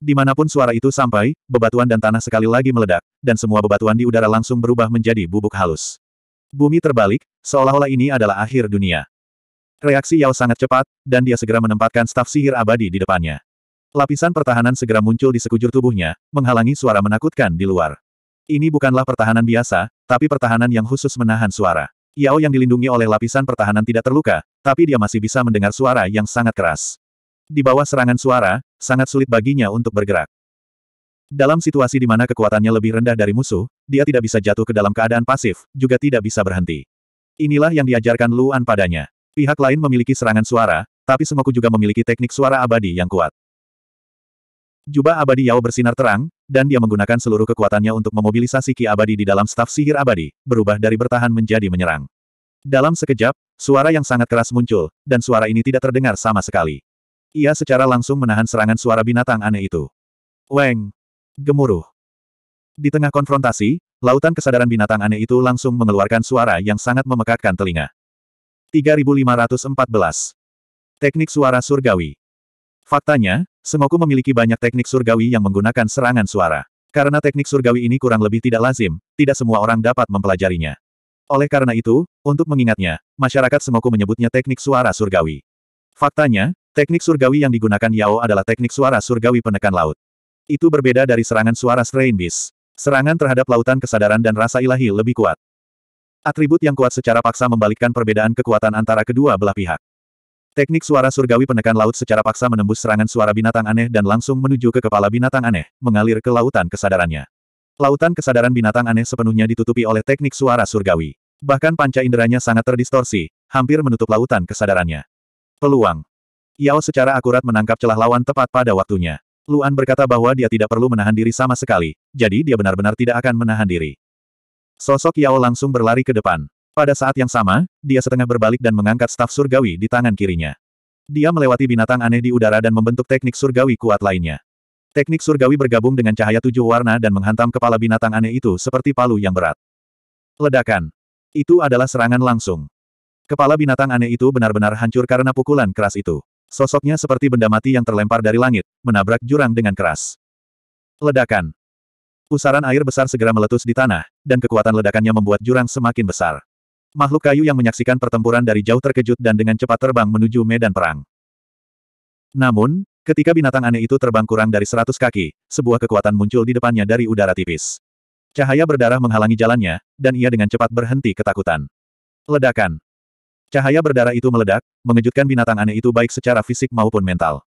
Dimanapun suara itu sampai, bebatuan dan tanah sekali lagi meledak, dan semua bebatuan di udara langsung berubah menjadi bubuk halus. Bumi terbalik, seolah-olah ini adalah akhir dunia. Reaksi Yao sangat cepat, dan dia segera menempatkan staf sihir abadi di depannya. Lapisan pertahanan segera muncul di sekujur tubuhnya, menghalangi suara menakutkan di luar. Ini bukanlah pertahanan biasa, tapi pertahanan yang khusus menahan suara. Yao yang dilindungi oleh lapisan pertahanan tidak terluka, tapi dia masih bisa mendengar suara yang sangat keras. Di bawah serangan suara, sangat sulit baginya untuk bergerak. Dalam situasi di mana kekuatannya lebih rendah dari musuh, dia tidak bisa jatuh ke dalam keadaan pasif, juga tidak bisa berhenti. Inilah yang diajarkan Luan padanya. Pihak lain memiliki serangan suara, tapi Semoku juga memiliki teknik suara abadi yang kuat. Jubah abadi Yao bersinar terang, dan dia menggunakan seluruh kekuatannya untuk memobilisasi ki abadi di dalam staf sihir abadi, berubah dari bertahan menjadi menyerang. Dalam sekejap, suara yang sangat keras muncul, dan suara ini tidak terdengar sama sekali. Ia secara langsung menahan serangan suara binatang aneh itu. Weng! Gemuruh! Di tengah konfrontasi, lautan kesadaran binatang aneh itu langsung mengeluarkan suara yang sangat memekakkan telinga. 3514 Teknik Suara Surgawi Faktanya, Semoku memiliki banyak teknik surgawi yang menggunakan serangan suara. Karena teknik surgawi ini kurang lebih tidak lazim, tidak semua orang dapat mempelajarinya. Oleh karena itu, untuk mengingatnya, masyarakat Semoku menyebutnya teknik suara surgawi. Faktanya, teknik surgawi yang digunakan Yao adalah teknik suara surgawi penekan laut. Itu berbeda dari serangan suara Strain Beast. Serangan terhadap lautan kesadaran dan rasa ilahi lebih kuat. Atribut yang kuat secara paksa membalikkan perbedaan kekuatan antara kedua belah pihak. Teknik suara surgawi penekan laut secara paksa menembus serangan suara binatang aneh dan langsung menuju ke kepala binatang aneh, mengalir ke lautan kesadarannya. Lautan kesadaran binatang aneh sepenuhnya ditutupi oleh teknik suara surgawi. Bahkan panca inderanya sangat terdistorsi, hampir menutup lautan kesadarannya. Peluang. Yao secara akurat menangkap celah lawan tepat pada waktunya. Luan berkata bahwa dia tidak perlu menahan diri sama sekali, jadi dia benar-benar tidak akan menahan diri. Sosok Yao langsung berlari ke depan. Pada saat yang sama, dia setengah berbalik dan mengangkat staf surgawi di tangan kirinya. Dia melewati binatang aneh di udara dan membentuk teknik surgawi kuat lainnya. Teknik surgawi bergabung dengan cahaya tujuh warna dan menghantam kepala binatang aneh itu seperti palu yang berat. Ledakan. Itu adalah serangan langsung. Kepala binatang aneh itu benar-benar hancur karena pukulan keras itu. Sosoknya seperti benda mati yang terlempar dari langit, menabrak jurang dengan keras. Ledakan. Pusaran air besar segera meletus di tanah, dan kekuatan ledakannya membuat jurang semakin besar. Makhluk kayu yang menyaksikan pertempuran dari jauh terkejut dan dengan cepat terbang menuju medan perang. Namun, ketika binatang aneh itu terbang kurang dari seratus kaki, sebuah kekuatan muncul di depannya dari udara tipis. Cahaya berdarah menghalangi jalannya, dan ia dengan cepat berhenti ketakutan. Ledakan. Cahaya berdarah itu meledak, mengejutkan binatang aneh itu baik secara fisik maupun mental.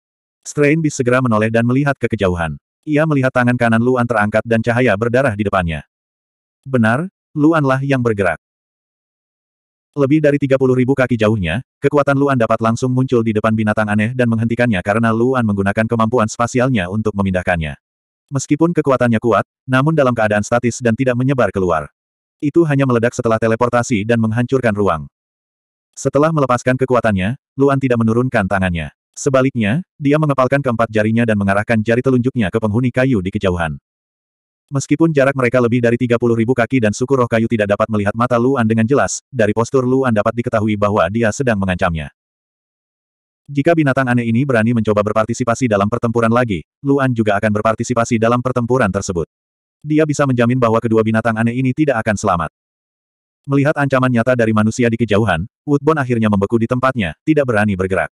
Strain bis segera menoleh dan melihat ke kejauhan. Ia melihat tangan kanan Luan terangkat dan cahaya berdarah di depannya. Benar, Luanlah yang bergerak. Lebih dari 30 ribu kaki jauhnya, kekuatan Luan dapat langsung muncul di depan binatang aneh dan menghentikannya karena Luan menggunakan kemampuan spasialnya untuk memindahkannya. Meskipun kekuatannya kuat, namun dalam keadaan statis dan tidak menyebar keluar. Itu hanya meledak setelah teleportasi dan menghancurkan ruang. Setelah melepaskan kekuatannya, Luan tidak menurunkan tangannya. Sebaliknya, dia mengepalkan keempat jarinya dan mengarahkan jari telunjuknya ke penghuni kayu di kejauhan. Meskipun jarak mereka lebih dari ribu kaki dan suku roh kayu tidak dapat melihat mata Luan dengan jelas, dari postur Luan dapat diketahui bahwa dia sedang mengancamnya. Jika binatang aneh ini berani mencoba berpartisipasi dalam pertempuran lagi, Luan juga akan berpartisipasi dalam pertempuran tersebut. Dia bisa menjamin bahwa kedua binatang aneh ini tidak akan selamat. Melihat ancaman nyata dari manusia di kejauhan, Woodbone akhirnya membeku di tempatnya, tidak berani bergerak.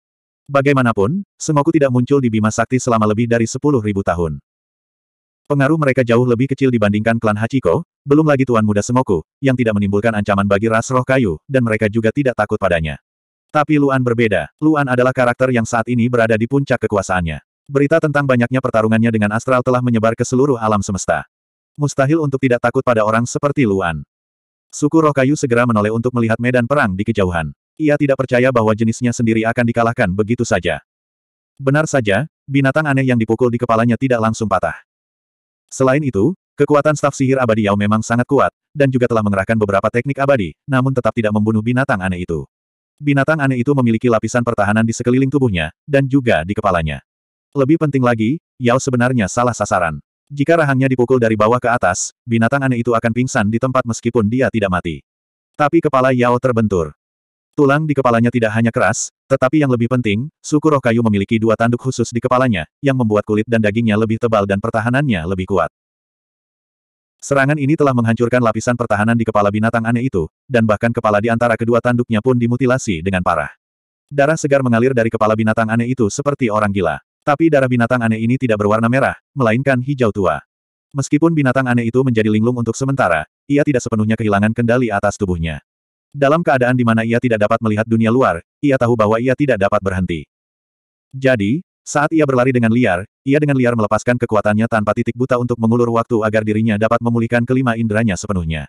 Bagaimanapun, Sengoku tidak muncul di Bima Sakti selama lebih dari 10.000 tahun. Pengaruh mereka jauh lebih kecil dibandingkan klan Hachiko, belum lagi Tuan Muda Semoku, yang tidak menimbulkan ancaman bagi ras roh kayu, dan mereka juga tidak takut padanya. Tapi Luan berbeda. Luan adalah karakter yang saat ini berada di puncak kekuasaannya. Berita tentang banyaknya pertarungannya dengan Astral telah menyebar ke seluruh alam semesta. Mustahil untuk tidak takut pada orang seperti Luan. Suku roh kayu segera menoleh untuk melihat medan perang di kejauhan. Ia tidak percaya bahwa jenisnya sendiri akan dikalahkan begitu saja. Benar saja, binatang aneh yang dipukul di kepalanya tidak langsung patah. Selain itu, kekuatan staf sihir abadi Yao memang sangat kuat, dan juga telah mengerahkan beberapa teknik abadi, namun tetap tidak membunuh binatang aneh itu. Binatang aneh itu memiliki lapisan pertahanan di sekeliling tubuhnya, dan juga di kepalanya. Lebih penting lagi, Yao sebenarnya salah sasaran. Jika rahangnya dipukul dari bawah ke atas, binatang aneh itu akan pingsan di tempat meskipun dia tidak mati. Tapi kepala Yao terbentur. Tulang di kepalanya tidak hanya keras, tetapi yang lebih penting, suku roh kayu memiliki dua tanduk khusus di kepalanya, yang membuat kulit dan dagingnya lebih tebal dan pertahanannya lebih kuat. Serangan ini telah menghancurkan lapisan pertahanan di kepala binatang aneh itu, dan bahkan kepala di antara kedua tanduknya pun dimutilasi dengan parah. Darah segar mengalir dari kepala binatang aneh itu seperti orang gila. Tapi darah binatang aneh ini tidak berwarna merah, melainkan hijau tua. Meskipun binatang aneh itu menjadi linglung untuk sementara, ia tidak sepenuhnya kehilangan kendali atas tubuhnya. Dalam keadaan di mana ia tidak dapat melihat dunia luar, ia tahu bahwa ia tidak dapat berhenti. Jadi, saat ia berlari dengan liar, ia dengan liar melepaskan kekuatannya tanpa titik buta untuk mengulur waktu agar dirinya dapat memulihkan kelima inderanya sepenuhnya.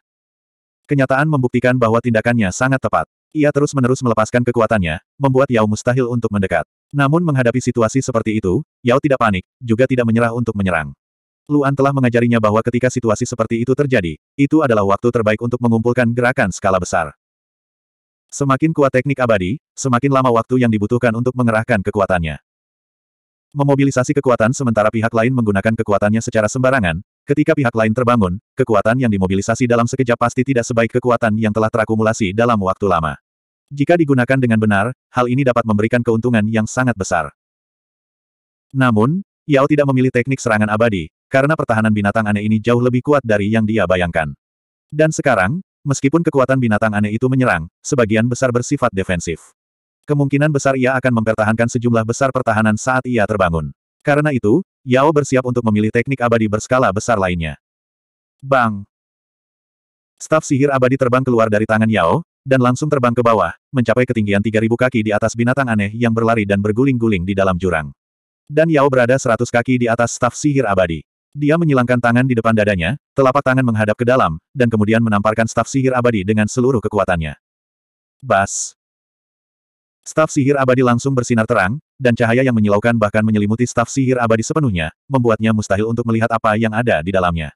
Kenyataan membuktikan bahwa tindakannya sangat tepat. Ia terus-menerus melepaskan kekuatannya, membuat Yao mustahil untuk mendekat. Namun menghadapi situasi seperti itu, Yao tidak panik, juga tidak menyerah untuk menyerang. Luan telah mengajarinya bahwa ketika situasi seperti itu terjadi, itu adalah waktu terbaik untuk mengumpulkan gerakan skala besar. Semakin kuat teknik abadi, semakin lama waktu yang dibutuhkan untuk mengerahkan kekuatannya. Memobilisasi kekuatan sementara pihak lain menggunakan kekuatannya secara sembarangan, ketika pihak lain terbangun, kekuatan yang dimobilisasi dalam sekejap pasti tidak sebaik kekuatan yang telah terakumulasi dalam waktu lama. Jika digunakan dengan benar, hal ini dapat memberikan keuntungan yang sangat besar. Namun, Yao tidak memilih teknik serangan abadi, karena pertahanan binatang aneh ini jauh lebih kuat dari yang dia bayangkan. Dan sekarang, Meskipun kekuatan binatang aneh itu menyerang, sebagian besar bersifat defensif. Kemungkinan besar ia akan mempertahankan sejumlah besar pertahanan saat ia terbangun. Karena itu, Yao bersiap untuk memilih teknik abadi berskala besar lainnya. Bang! Staf sihir abadi terbang keluar dari tangan Yao, dan langsung terbang ke bawah, mencapai ketinggian 3.000 kaki di atas binatang aneh yang berlari dan berguling-guling di dalam jurang. Dan Yao berada 100 kaki di atas staf sihir abadi. Dia menyilangkan tangan di depan dadanya, telapak tangan menghadap ke dalam, dan kemudian menamparkan staf sihir abadi dengan seluruh kekuatannya. Bas! Staf sihir abadi langsung bersinar terang, dan cahaya yang menyilaukan bahkan menyelimuti staf sihir abadi sepenuhnya, membuatnya mustahil untuk melihat apa yang ada di dalamnya.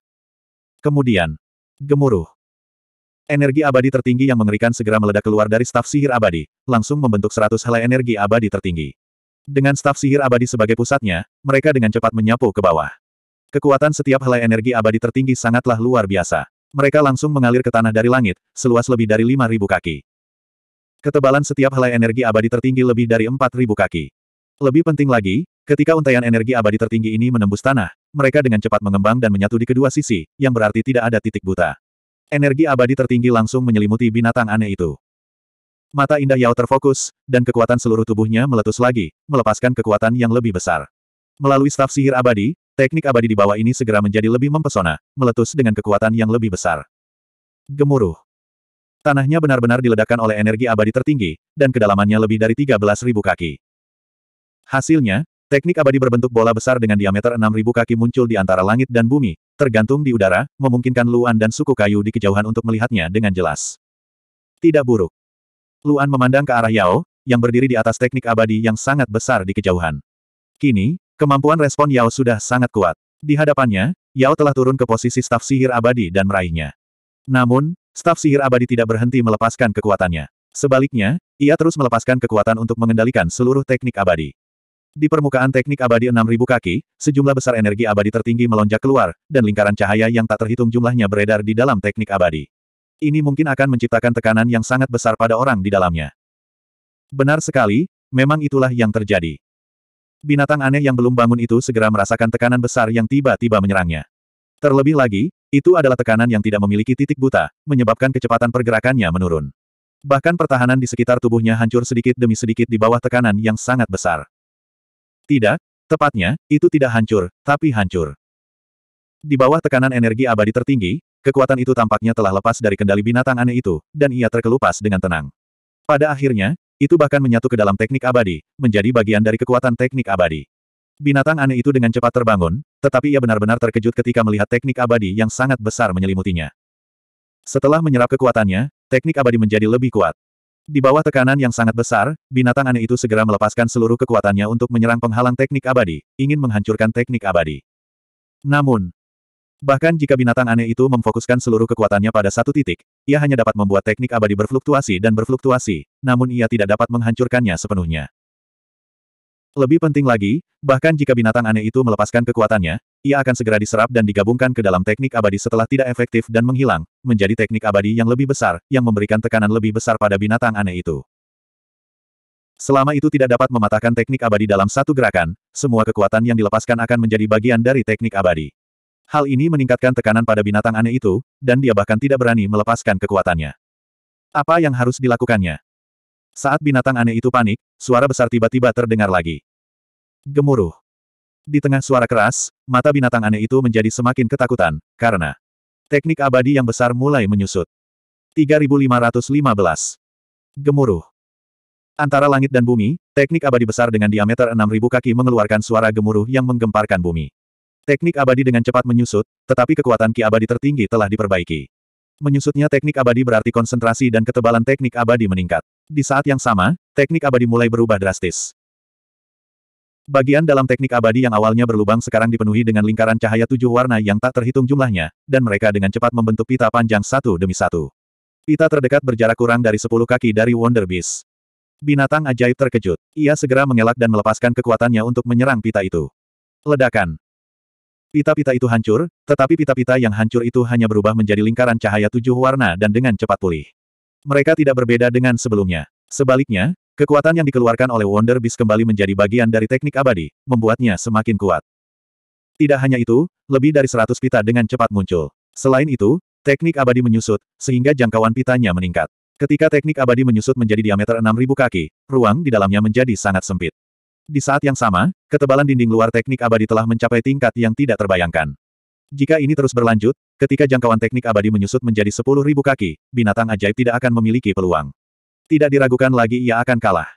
Kemudian, gemuruh. Energi abadi tertinggi yang mengerikan segera meledak keluar dari staf sihir abadi, langsung membentuk seratus helai energi abadi tertinggi. Dengan staf sihir abadi sebagai pusatnya, mereka dengan cepat menyapu ke bawah. Kekuatan setiap helai energi abadi tertinggi sangatlah luar biasa. Mereka langsung mengalir ke tanah dari langit, seluas lebih dari 5.000 kaki. Ketebalan setiap helai energi abadi tertinggi lebih dari 4.000 kaki. Lebih penting lagi, ketika untaian energi abadi tertinggi ini menembus tanah, mereka dengan cepat mengembang dan menyatu di kedua sisi, yang berarti tidak ada titik buta. Energi abadi tertinggi langsung menyelimuti binatang aneh itu. Mata indah Yao terfokus, dan kekuatan seluruh tubuhnya meletus lagi, melepaskan kekuatan yang lebih besar. Melalui staf sihir abadi, Teknik abadi di bawah ini segera menjadi lebih mempesona, meletus dengan kekuatan yang lebih besar. Gemuruh. Tanahnya benar-benar diledakkan oleh energi abadi tertinggi, dan kedalamannya lebih dari 13.000 kaki. Hasilnya, teknik abadi berbentuk bola besar dengan diameter 6.000 kaki muncul di antara langit dan bumi, tergantung di udara, memungkinkan Luan dan suku kayu di kejauhan untuk melihatnya dengan jelas. Tidak buruk. Luan memandang ke arah Yao, yang berdiri di atas teknik abadi yang sangat besar di kejauhan. Kini, Kemampuan respon Yao sudah sangat kuat. Di hadapannya, Yao telah turun ke posisi staf sihir abadi dan meraihnya. Namun, staf sihir abadi tidak berhenti melepaskan kekuatannya. Sebaliknya, ia terus melepaskan kekuatan untuk mengendalikan seluruh teknik abadi. Di permukaan teknik abadi 6.000 kaki, sejumlah besar energi abadi tertinggi melonjak keluar, dan lingkaran cahaya yang tak terhitung jumlahnya beredar di dalam teknik abadi. Ini mungkin akan menciptakan tekanan yang sangat besar pada orang di dalamnya. Benar sekali, memang itulah yang terjadi. Binatang aneh yang belum bangun itu segera merasakan tekanan besar yang tiba-tiba menyerangnya. Terlebih lagi, itu adalah tekanan yang tidak memiliki titik buta, menyebabkan kecepatan pergerakannya menurun. Bahkan pertahanan di sekitar tubuhnya hancur sedikit demi sedikit di bawah tekanan yang sangat besar. Tidak, tepatnya, itu tidak hancur, tapi hancur. Di bawah tekanan energi abadi tertinggi, kekuatan itu tampaknya telah lepas dari kendali binatang aneh itu, dan ia terkelupas dengan tenang. Pada akhirnya, itu bahkan menyatu ke dalam teknik abadi, menjadi bagian dari kekuatan teknik abadi. Binatang aneh itu dengan cepat terbangun, tetapi ia benar-benar terkejut ketika melihat teknik abadi yang sangat besar menyelimutinya. Setelah menyerap kekuatannya, teknik abadi menjadi lebih kuat. Di bawah tekanan yang sangat besar, binatang aneh itu segera melepaskan seluruh kekuatannya untuk menyerang penghalang teknik abadi, ingin menghancurkan teknik abadi. Namun, bahkan jika binatang aneh itu memfokuskan seluruh kekuatannya pada satu titik, ia hanya dapat membuat teknik abadi berfluktuasi dan berfluktuasi, namun ia tidak dapat menghancurkannya sepenuhnya. Lebih penting lagi, bahkan jika binatang aneh itu melepaskan kekuatannya, ia akan segera diserap dan digabungkan ke dalam teknik abadi setelah tidak efektif dan menghilang, menjadi teknik abadi yang lebih besar, yang memberikan tekanan lebih besar pada binatang aneh itu. Selama itu tidak dapat mematahkan teknik abadi dalam satu gerakan, semua kekuatan yang dilepaskan akan menjadi bagian dari teknik abadi. Hal ini meningkatkan tekanan pada binatang aneh itu, dan dia bahkan tidak berani melepaskan kekuatannya. Apa yang harus dilakukannya? Saat binatang aneh itu panik, suara besar tiba-tiba terdengar lagi. Gemuruh. Di tengah suara keras, mata binatang aneh itu menjadi semakin ketakutan, karena teknik abadi yang besar mulai menyusut. 3515. Gemuruh. Antara langit dan bumi, teknik abadi besar dengan diameter 6000 kaki mengeluarkan suara gemuruh yang menggemparkan bumi. Teknik abadi dengan cepat menyusut, tetapi kekuatan ki abadi tertinggi telah diperbaiki. Menyusutnya teknik abadi berarti konsentrasi dan ketebalan teknik abadi meningkat. Di saat yang sama, teknik abadi mulai berubah drastis. Bagian dalam teknik abadi yang awalnya berlubang sekarang dipenuhi dengan lingkaran cahaya tujuh warna yang tak terhitung jumlahnya, dan mereka dengan cepat membentuk pita panjang satu demi satu. Pita terdekat berjarak kurang dari sepuluh kaki dari Wonder Beast. Binatang ajaib terkejut. Ia segera mengelak dan melepaskan kekuatannya untuk menyerang pita itu. Ledakan. Pita-pita itu hancur, tetapi pita-pita yang hancur itu hanya berubah menjadi lingkaran cahaya tujuh warna dan dengan cepat pulih. Mereka tidak berbeda dengan sebelumnya. Sebaliknya, kekuatan yang dikeluarkan oleh Wonder Beast kembali menjadi bagian dari teknik abadi, membuatnya semakin kuat. Tidak hanya itu, lebih dari seratus pita dengan cepat muncul. Selain itu, teknik abadi menyusut, sehingga jangkauan pitanya meningkat. Ketika teknik abadi menyusut menjadi diameter 6.000 kaki, ruang di dalamnya menjadi sangat sempit. Di saat yang sama, ketebalan dinding luar teknik abadi telah mencapai tingkat yang tidak terbayangkan. Jika ini terus berlanjut, ketika jangkauan teknik abadi menyusut menjadi 10.000 kaki, binatang ajaib tidak akan memiliki peluang. Tidak diragukan lagi ia akan kalah.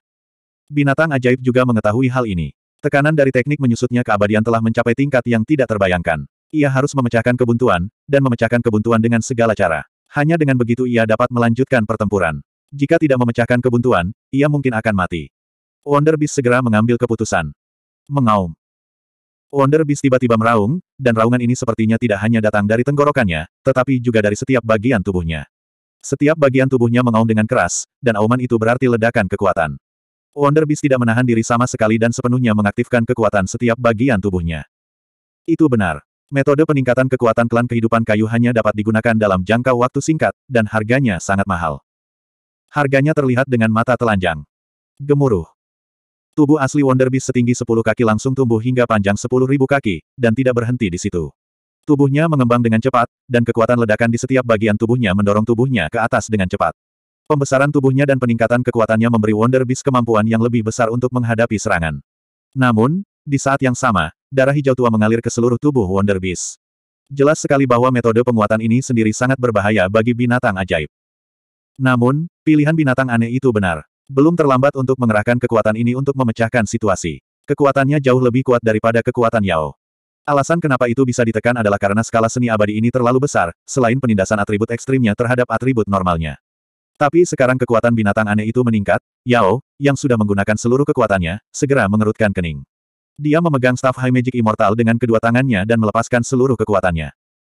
Binatang ajaib juga mengetahui hal ini. Tekanan dari teknik menyusutnya keabadian telah mencapai tingkat yang tidak terbayangkan. Ia harus memecahkan kebuntuan, dan memecahkan kebuntuan dengan segala cara. Hanya dengan begitu ia dapat melanjutkan pertempuran. Jika tidak memecahkan kebuntuan, ia mungkin akan mati. Wonder Beast segera mengambil keputusan. Mengaum. Wonder Beast tiba-tiba meraung, dan raungan ini sepertinya tidak hanya datang dari tenggorokannya, tetapi juga dari setiap bagian tubuhnya. Setiap bagian tubuhnya mengaum dengan keras, dan auman itu berarti ledakan kekuatan. Wonder Beast tidak menahan diri sama sekali dan sepenuhnya mengaktifkan kekuatan setiap bagian tubuhnya. Itu benar. Metode peningkatan kekuatan klan kehidupan kayu hanya dapat digunakan dalam jangka waktu singkat, dan harganya sangat mahal. Harganya terlihat dengan mata telanjang. Gemuruh. Tubuh asli Wonder Beast setinggi 10 kaki langsung tumbuh hingga panjang 10.000 kaki, dan tidak berhenti di situ. Tubuhnya mengembang dengan cepat, dan kekuatan ledakan di setiap bagian tubuhnya mendorong tubuhnya ke atas dengan cepat. Pembesaran tubuhnya dan peningkatan kekuatannya memberi Wonder Beast kemampuan yang lebih besar untuk menghadapi serangan. Namun, di saat yang sama, darah hijau tua mengalir ke seluruh tubuh Wonder Beast. Jelas sekali bahwa metode penguatan ini sendiri sangat berbahaya bagi binatang ajaib. Namun, pilihan binatang aneh itu benar. Belum terlambat untuk mengerahkan kekuatan ini untuk memecahkan situasi. Kekuatannya jauh lebih kuat daripada kekuatan Yao. Alasan kenapa itu bisa ditekan adalah karena skala seni abadi ini terlalu besar, selain penindasan atribut ekstrimnya terhadap atribut normalnya. Tapi sekarang kekuatan binatang aneh itu meningkat, Yao, yang sudah menggunakan seluruh kekuatannya, segera mengerutkan kening. Dia memegang staff High Magic Immortal dengan kedua tangannya dan melepaskan seluruh kekuatannya.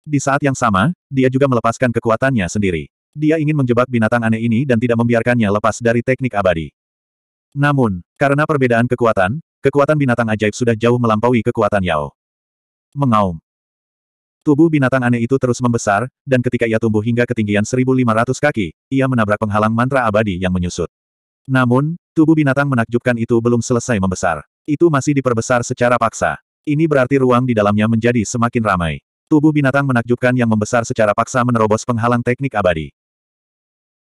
Di saat yang sama, dia juga melepaskan kekuatannya sendiri dia ingin menjebak binatang aneh ini dan tidak membiarkannya lepas dari teknik abadi. Namun, karena perbedaan kekuatan, kekuatan binatang ajaib sudah jauh melampaui kekuatan Yao. Mengaum. Tubuh binatang aneh itu terus membesar, dan ketika ia tumbuh hingga ketinggian 1.500 kaki, ia menabrak penghalang mantra abadi yang menyusut. Namun, tubuh binatang menakjubkan itu belum selesai membesar. Itu masih diperbesar secara paksa. Ini berarti ruang di dalamnya menjadi semakin ramai. Tubuh binatang menakjubkan yang membesar secara paksa menerobos penghalang teknik abadi.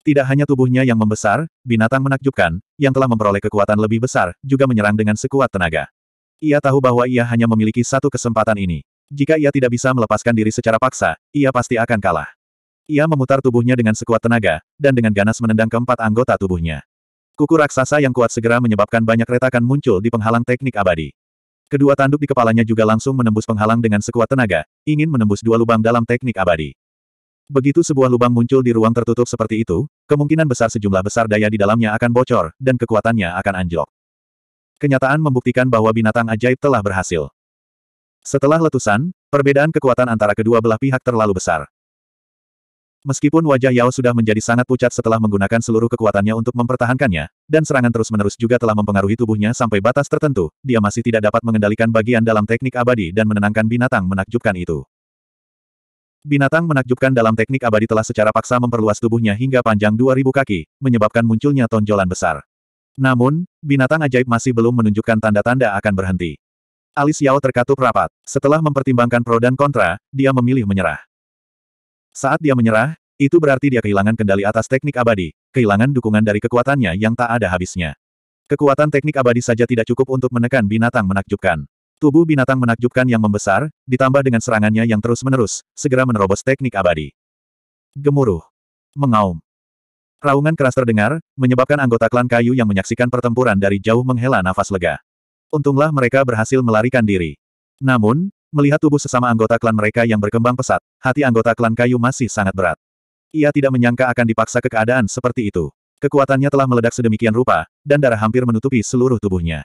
Tidak hanya tubuhnya yang membesar, binatang menakjubkan, yang telah memperoleh kekuatan lebih besar, juga menyerang dengan sekuat tenaga. Ia tahu bahwa ia hanya memiliki satu kesempatan ini. Jika ia tidak bisa melepaskan diri secara paksa, ia pasti akan kalah. Ia memutar tubuhnya dengan sekuat tenaga, dan dengan ganas menendang keempat anggota tubuhnya. Kuku raksasa yang kuat segera menyebabkan banyak retakan muncul di penghalang teknik abadi. Kedua tanduk di kepalanya juga langsung menembus penghalang dengan sekuat tenaga, ingin menembus dua lubang dalam teknik abadi. Begitu sebuah lubang muncul di ruang tertutup seperti itu, kemungkinan besar sejumlah besar daya di dalamnya akan bocor, dan kekuatannya akan anjlok. Kenyataan membuktikan bahwa binatang ajaib telah berhasil. Setelah letusan, perbedaan kekuatan antara kedua belah pihak terlalu besar. Meskipun wajah Yao sudah menjadi sangat pucat setelah menggunakan seluruh kekuatannya untuk mempertahankannya, dan serangan terus-menerus juga telah mempengaruhi tubuhnya sampai batas tertentu, dia masih tidak dapat mengendalikan bagian dalam teknik abadi dan menenangkan binatang menakjubkan itu. Binatang menakjubkan dalam teknik abadi telah secara paksa memperluas tubuhnya hingga panjang 2000 kaki, menyebabkan munculnya tonjolan besar. Namun, binatang ajaib masih belum menunjukkan tanda-tanda akan berhenti. Alis Yao terkatup rapat. Setelah mempertimbangkan pro dan kontra, dia memilih menyerah. Saat dia menyerah, itu berarti dia kehilangan kendali atas teknik abadi, kehilangan dukungan dari kekuatannya yang tak ada habisnya. Kekuatan teknik abadi saja tidak cukup untuk menekan binatang menakjubkan. Tubuh binatang menakjubkan yang membesar, ditambah dengan serangannya yang terus-menerus, segera menerobos teknik abadi. Gemuruh. Mengaum. Raungan keras terdengar, menyebabkan anggota klan kayu yang menyaksikan pertempuran dari jauh menghela nafas lega. Untunglah mereka berhasil melarikan diri. Namun, melihat tubuh sesama anggota klan mereka yang berkembang pesat, hati anggota klan kayu masih sangat berat. Ia tidak menyangka akan dipaksa ke keadaan seperti itu. Kekuatannya telah meledak sedemikian rupa, dan darah hampir menutupi seluruh tubuhnya.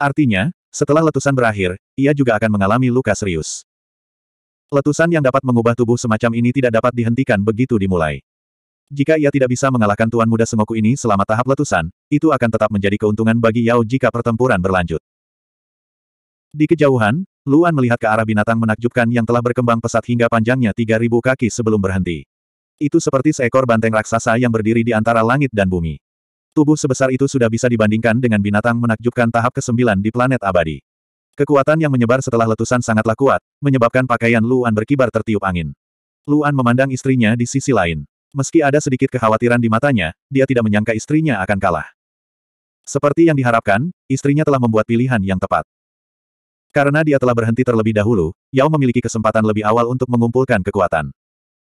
Artinya, setelah letusan berakhir, ia juga akan mengalami luka serius. Letusan yang dapat mengubah tubuh semacam ini tidak dapat dihentikan begitu dimulai. Jika ia tidak bisa mengalahkan Tuan Muda Sengoku ini selama tahap letusan, itu akan tetap menjadi keuntungan bagi Yao jika pertempuran berlanjut. Di kejauhan, Luan melihat ke arah binatang menakjubkan yang telah berkembang pesat hingga panjangnya 3.000 kaki sebelum berhenti. Itu seperti seekor banteng raksasa yang berdiri di antara langit dan bumi. Tubuh sebesar itu sudah bisa dibandingkan dengan binatang menakjubkan tahap ke-9 di planet abadi. Kekuatan yang menyebar setelah letusan sangatlah kuat, menyebabkan pakaian Luan berkibar tertiup angin. Luan memandang istrinya di sisi lain. Meski ada sedikit kekhawatiran di matanya, dia tidak menyangka istrinya akan kalah. Seperti yang diharapkan, istrinya telah membuat pilihan yang tepat. Karena dia telah berhenti terlebih dahulu, Yao memiliki kesempatan lebih awal untuk mengumpulkan kekuatan.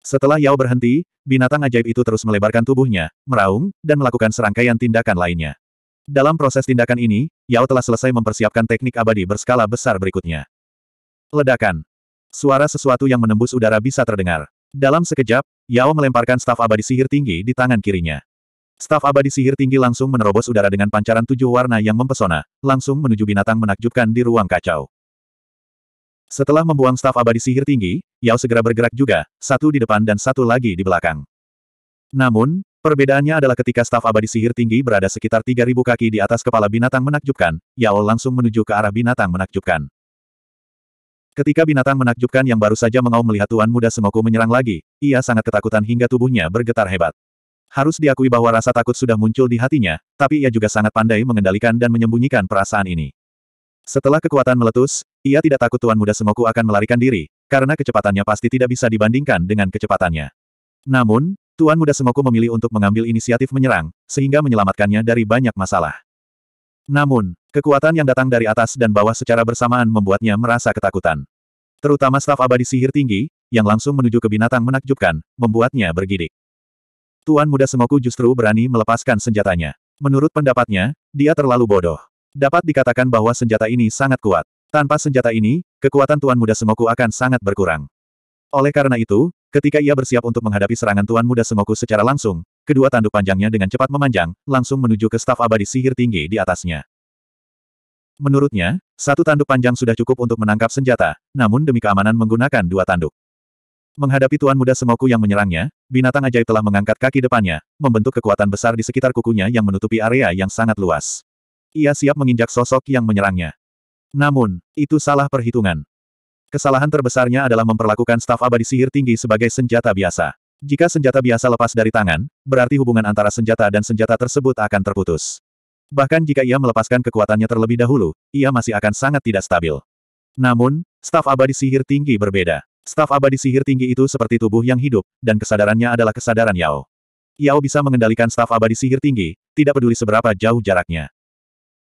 Setelah Yao berhenti, binatang ajaib itu terus melebarkan tubuhnya, meraung, dan melakukan serangkaian tindakan lainnya. Dalam proses tindakan ini, Yao telah selesai mempersiapkan teknik abadi berskala besar berikutnya. Ledakan. Suara sesuatu yang menembus udara bisa terdengar. Dalam sekejap, Yao melemparkan staf abadi sihir tinggi di tangan kirinya. Staf abadi sihir tinggi langsung menerobos udara dengan pancaran tujuh warna yang mempesona, langsung menuju binatang menakjubkan di ruang kacau. Setelah membuang staf abadi sihir tinggi, Yao segera bergerak juga, satu di depan dan satu lagi di belakang. Namun, perbedaannya adalah ketika staf abadi sihir tinggi berada sekitar 3.000 kaki di atas kepala binatang menakjubkan, Yao langsung menuju ke arah binatang menakjubkan. Ketika binatang menakjubkan yang baru saja mengaum melihat Tuan Muda semoku menyerang lagi, ia sangat ketakutan hingga tubuhnya bergetar hebat. Harus diakui bahwa rasa takut sudah muncul di hatinya, tapi ia juga sangat pandai mengendalikan dan menyembunyikan perasaan ini. Setelah kekuatan meletus, ia tidak takut Tuan Muda semoku akan melarikan diri, karena kecepatannya pasti tidak bisa dibandingkan dengan kecepatannya. Namun, Tuan Muda Semoku memilih untuk mengambil inisiatif menyerang, sehingga menyelamatkannya dari banyak masalah. Namun, kekuatan yang datang dari atas dan bawah secara bersamaan membuatnya merasa ketakutan. Terutama staf abadi sihir tinggi, yang langsung menuju ke binatang menakjubkan, membuatnya bergidik. Tuan Muda Semoku justru berani melepaskan senjatanya. Menurut pendapatnya, dia terlalu bodoh. Dapat dikatakan bahwa senjata ini sangat kuat. Tanpa senjata ini, kekuatan Tuan Muda Semoku akan sangat berkurang. Oleh karena itu, ketika ia bersiap untuk menghadapi serangan Tuan Muda Semoku secara langsung, kedua tanduk panjangnya dengan cepat memanjang, langsung menuju ke staf abadi sihir tinggi di atasnya. Menurutnya, satu tanduk panjang sudah cukup untuk menangkap senjata, namun demi keamanan menggunakan dua tanduk. Menghadapi Tuan Muda Semoku yang menyerangnya, binatang ajaib telah mengangkat kaki depannya, membentuk kekuatan besar di sekitar kukunya yang menutupi area yang sangat luas. Ia siap menginjak sosok yang menyerangnya. Namun, itu salah perhitungan. Kesalahan terbesarnya adalah memperlakukan staf abadi sihir tinggi sebagai senjata biasa. Jika senjata biasa lepas dari tangan, berarti hubungan antara senjata dan senjata tersebut akan terputus. Bahkan jika ia melepaskan kekuatannya terlebih dahulu, ia masih akan sangat tidak stabil. Namun, staf abadi sihir tinggi berbeda. Staf abadi sihir tinggi itu seperti tubuh yang hidup, dan kesadarannya adalah kesadaran Yao. Yao bisa mengendalikan staf abadi sihir tinggi, tidak peduli seberapa jauh jaraknya.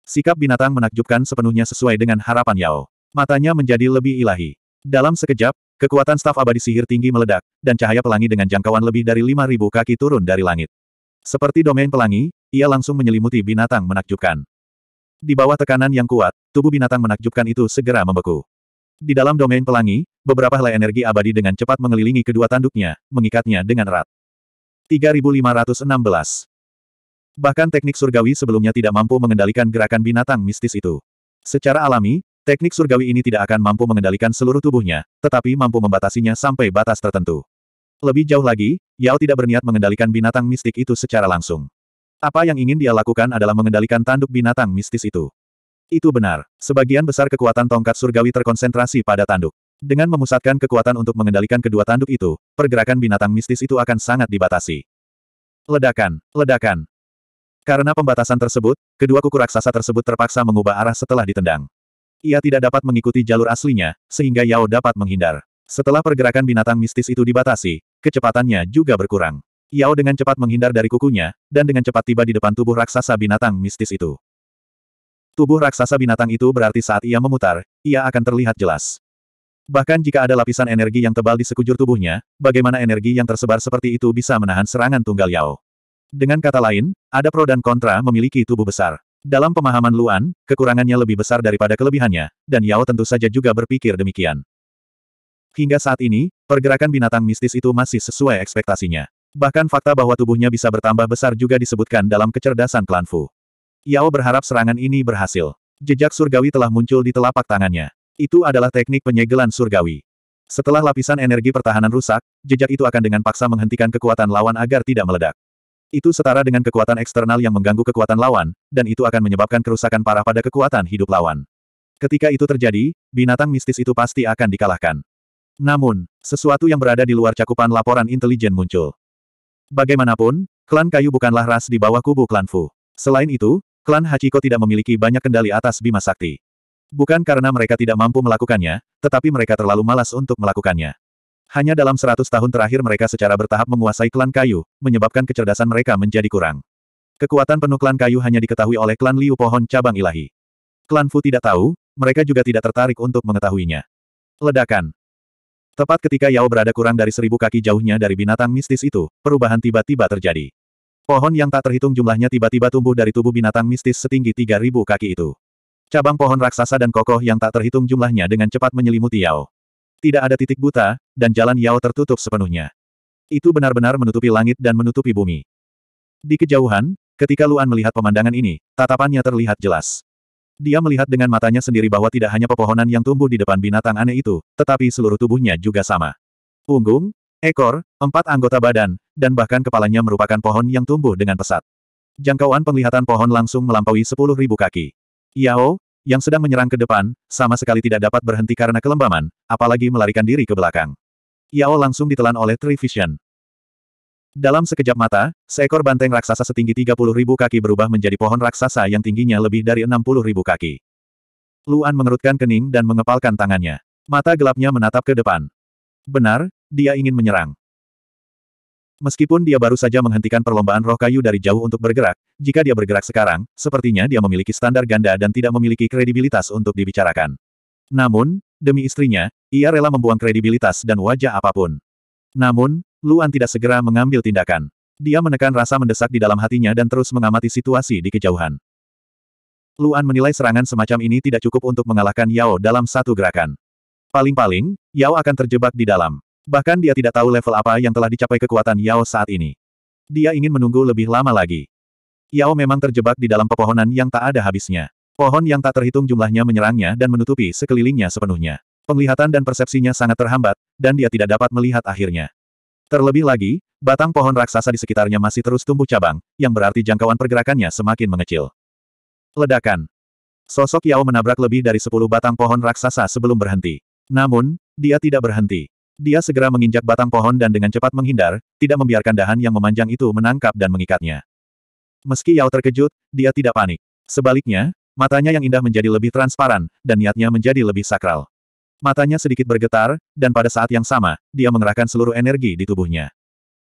Sikap binatang menakjubkan sepenuhnya sesuai dengan harapan Yao. Matanya menjadi lebih ilahi. Dalam sekejap, kekuatan staf abadi sihir tinggi meledak, dan cahaya pelangi dengan jangkauan lebih dari 5.000 kaki turun dari langit. Seperti domain pelangi, ia langsung menyelimuti binatang menakjubkan. Di bawah tekanan yang kuat, tubuh binatang menakjubkan itu segera membeku. Di dalam domain pelangi, beberapa helai energi abadi dengan cepat mengelilingi kedua tanduknya, mengikatnya dengan erat. 3516 Bahkan teknik surgawi sebelumnya tidak mampu mengendalikan gerakan binatang mistis itu. Secara alami, teknik surgawi ini tidak akan mampu mengendalikan seluruh tubuhnya, tetapi mampu membatasinya sampai batas tertentu. Lebih jauh lagi, Yao tidak berniat mengendalikan binatang mistik itu secara langsung. Apa yang ingin dia lakukan adalah mengendalikan tanduk binatang mistis itu. Itu benar, sebagian besar kekuatan tongkat surgawi terkonsentrasi pada tanduk. Dengan memusatkan kekuatan untuk mengendalikan kedua tanduk itu, pergerakan binatang mistis itu akan sangat dibatasi. Ledakan, ledakan, karena pembatasan tersebut, kedua kuku raksasa tersebut terpaksa mengubah arah setelah ditendang. Ia tidak dapat mengikuti jalur aslinya, sehingga Yao dapat menghindar. Setelah pergerakan binatang mistis itu dibatasi, kecepatannya juga berkurang. Yao dengan cepat menghindar dari kukunya, dan dengan cepat tiba di depan tubuh raksasa binatang mistis itu. Tubuh raksasa binatang itu berarti saat ia memutar, ia akan terlihat jelas. Bahkan jika ada lapisan energi yang tebal di sekujur tubuhnya, bagaimana energi yang tersebar seperti itu bisa menahan serangan tunggal Yao? Dengan kata lain, ada pro dan kontra memiliki tubuh besar. Dalam pemahaman Luan, kekurangannya lebih besar daripada kelebihannya, dan Yao tentu saja juga berpikir demikian. Hingga saat ini, pergerakan binatang mistis itu masih sesuai ekspektasinya. Bahkan fakta bahwa tubuhnya bisa bertambah besar juga disebutkan dalam kecerdasan klan Fu. Yao berharap serangan ini berhasil. Jejak surgawi telah muncul di telapak tangannya. Itu adalah teknik penyegelan surgawi. Setelah lapisan energi pertahanan rusak, jejak itu akan dengan paksa menghentikan kekuatan lawan agar tidak meledak. Itu setara dengan kekuatan eksternal yang mengganggu kekuatan lawan, dan itu akan menyebabkan kerusakan parah pada kekuatan hidup lawan. Ketika itu terjadi, binatang mistis itu pasti akan dikalahkan. Namun, sesuatu yang berada di luar cakupan laporan intelijen muncul. Bagaimanapun, klan kayu bukanlah ras di bawah kubu klan Fu. Selain itu, klan Hachiko tidak memiliki banyak kendali atas Bima Sakti. Bukan karena mereka tidak mampu melakukannya, tetapi mereka terlalu malas untuk melakukannya. Hanya dalam seratus tahun terakhir mereka secara bertahap menguasai klan kayu, menyebabkan kecerdasan mereka menjadi kurang. Kekuatan penuh klan kayu hanya diketahui oleh klan Liu Pohon cabang ilahi. Klan Fu tidak tahu, mereka juga tidak tertarik untuk mengetahuinya. Ledakan. Tepat ketika Yao berada kurang dari seribu kaki jauhnya dari binatang mistis itu, perubahan tiba-tiba terjadi. Pohon yang tak terhitung jumlahnya tiba-tiba tumbuh dari tubuh binatang mistis setinggi tiga ribu kaki itu. Cabang pohon raksasa dan kokoh yang tak terhitung jumlahnya dengan cepat menyelimuti Yao. Tidak ada titik buta, dan jalan Yao tertutup sepenuhnya. Itu benar-benar menutupi langit dan menutupi bumi. Di kejauhan, ketika Luan melihat pemandangan ini, tatapannya terlihat jelas. Dia melihat dengan matanya sendiri bahwa tidak hanya pepohonan yang tumbuh di depan binatang aneh itu, tetapi seluruh tubuhnya juga sama. Punggung, ekor, empat anggota badan, dan bahkan kepalanya merupakan pohon yang tumbuh dengan pesat. Jangkauan penglihatan pohon langsung melampaui sepuluh ribu kaki. Yao, yang sedang menyerang ke depan, sama sekali tidak dapat berhenti karena kelembaman, apalagi melarikan diri ke belakang. Yao langsung ditelan oleh Trivision. Dalam sekejap mata, seekor banteng raksasa setinggi 30 ribu kaki berubah menjadi pohon raksasa yang tingginya lebih dari 60 ribu kaki. Luan mengerutkan kening dan mengepalkan tangannya. Mata gelapnya menatap ke depan. Benar, dia ingin menyerang. Meskipun dia baru saja menghentikan perlombaan roh kayu dari jauh untuk bergerak, jika dia bergerak sekarang, sepertinya dia memiliki standar ganda dan tidak memiliki kredibilitas untuk dibicarakan. Namun, demi istrinya, ia rela membuang kredibilitas dan wajah apapun. Namun, Luan tidak segera mengambil tindakan. Dia menekan rasa mendesak di dalam hatinya dan terus mengamati situasi di kejauhan. Luan menilai serangan semacam ini tidak cukup untuk mengalahkan Yao dalam satu gerakan. Paling-paling, Yao akan terjebak di dalam. Bahkan dia tidak tahu level apa yang telah dicapai kekuatan Yao saat ini. Dia ingin menunggu lebih lama lagi. Yao memang terjebak di dalam pepohonan yang tak ada habisnya. Pohon yang tak terhitung jumlahnya menyerangnya dan menutupi sekelilingnya sepenuhnya. Penglihatan dan persepsinya sangat terhambat, dan dia tidak dapat melihat akhirnya. Terlebih lagi, batang pohon raksasa di sekitarnya masih terus tumbuh cabang, yang berarti jangkauan pergerakannya semakin mengecil. Ledakan. Sosok Yao menabrak lebih dari 10 batang pohon raksasa sebelum berhenti. Namun, dia tidak berhenti. Dia segera menginjak batang pohon dan dengan cepat menghindar, tidak membiarkan dahan yang memanjang itu menangkap dan mengikatnya. Meski Yao terkejut, dia tidak panik. Sebaliknya, matanya yang indah menjadi lebih transparan, dan niatnya menjadi lebih sakral. Matanya sedikit bergetar, dan pada saat yang sama, dia mengerahkan seluruh energi di tubuhnya.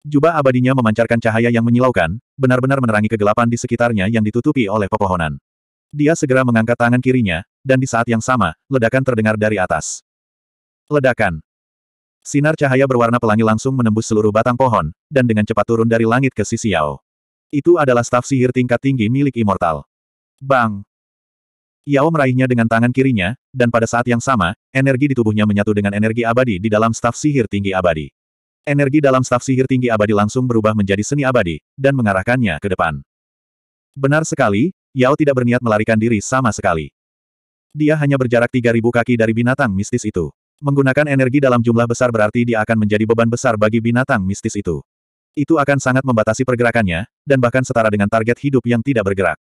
Jubah abadinya memancarkan cahaya yang menyilaukan, benar-benar menerangi kegelapan di sekitarnya yang ditutupi oleh pepohonan. Dia segera mengangkat tangan kirinya, dan di saat yang sama, ledakan terdengar dari atas. Ledakan. Sinar cahaya berwarna pelangi langsung menembus seluruh batang pohon, dan dengan cepat turun dari langit ke sisi Yao. Itu adalah staf sihir tingkat tinggi milik Immortal. Bang! Yao meraihnya dengan tangan kirinya, dan pada saat yang sama, energi di tubuhnya menyatu dengan energi abadi di dalam staf sihir tinggi abadi. Energi dalam staf sihir tinggi abadi langsung berubah menjadi seni abadi, dan mengarahkannya ke depan. Benar sekali, Yao tidak berniat melarikan diri sama sekali. Dia hanya berjarak 3.000 kaki dari binatang mistis itu. Menggunakan energi dalam jumlah besar berarti dia akan menjadi beban besar bagi binatang mistis itu. Itu akan sangat membatasi pergerakannya, dan bahkan setara dengan target hidup yang tidak bergerak.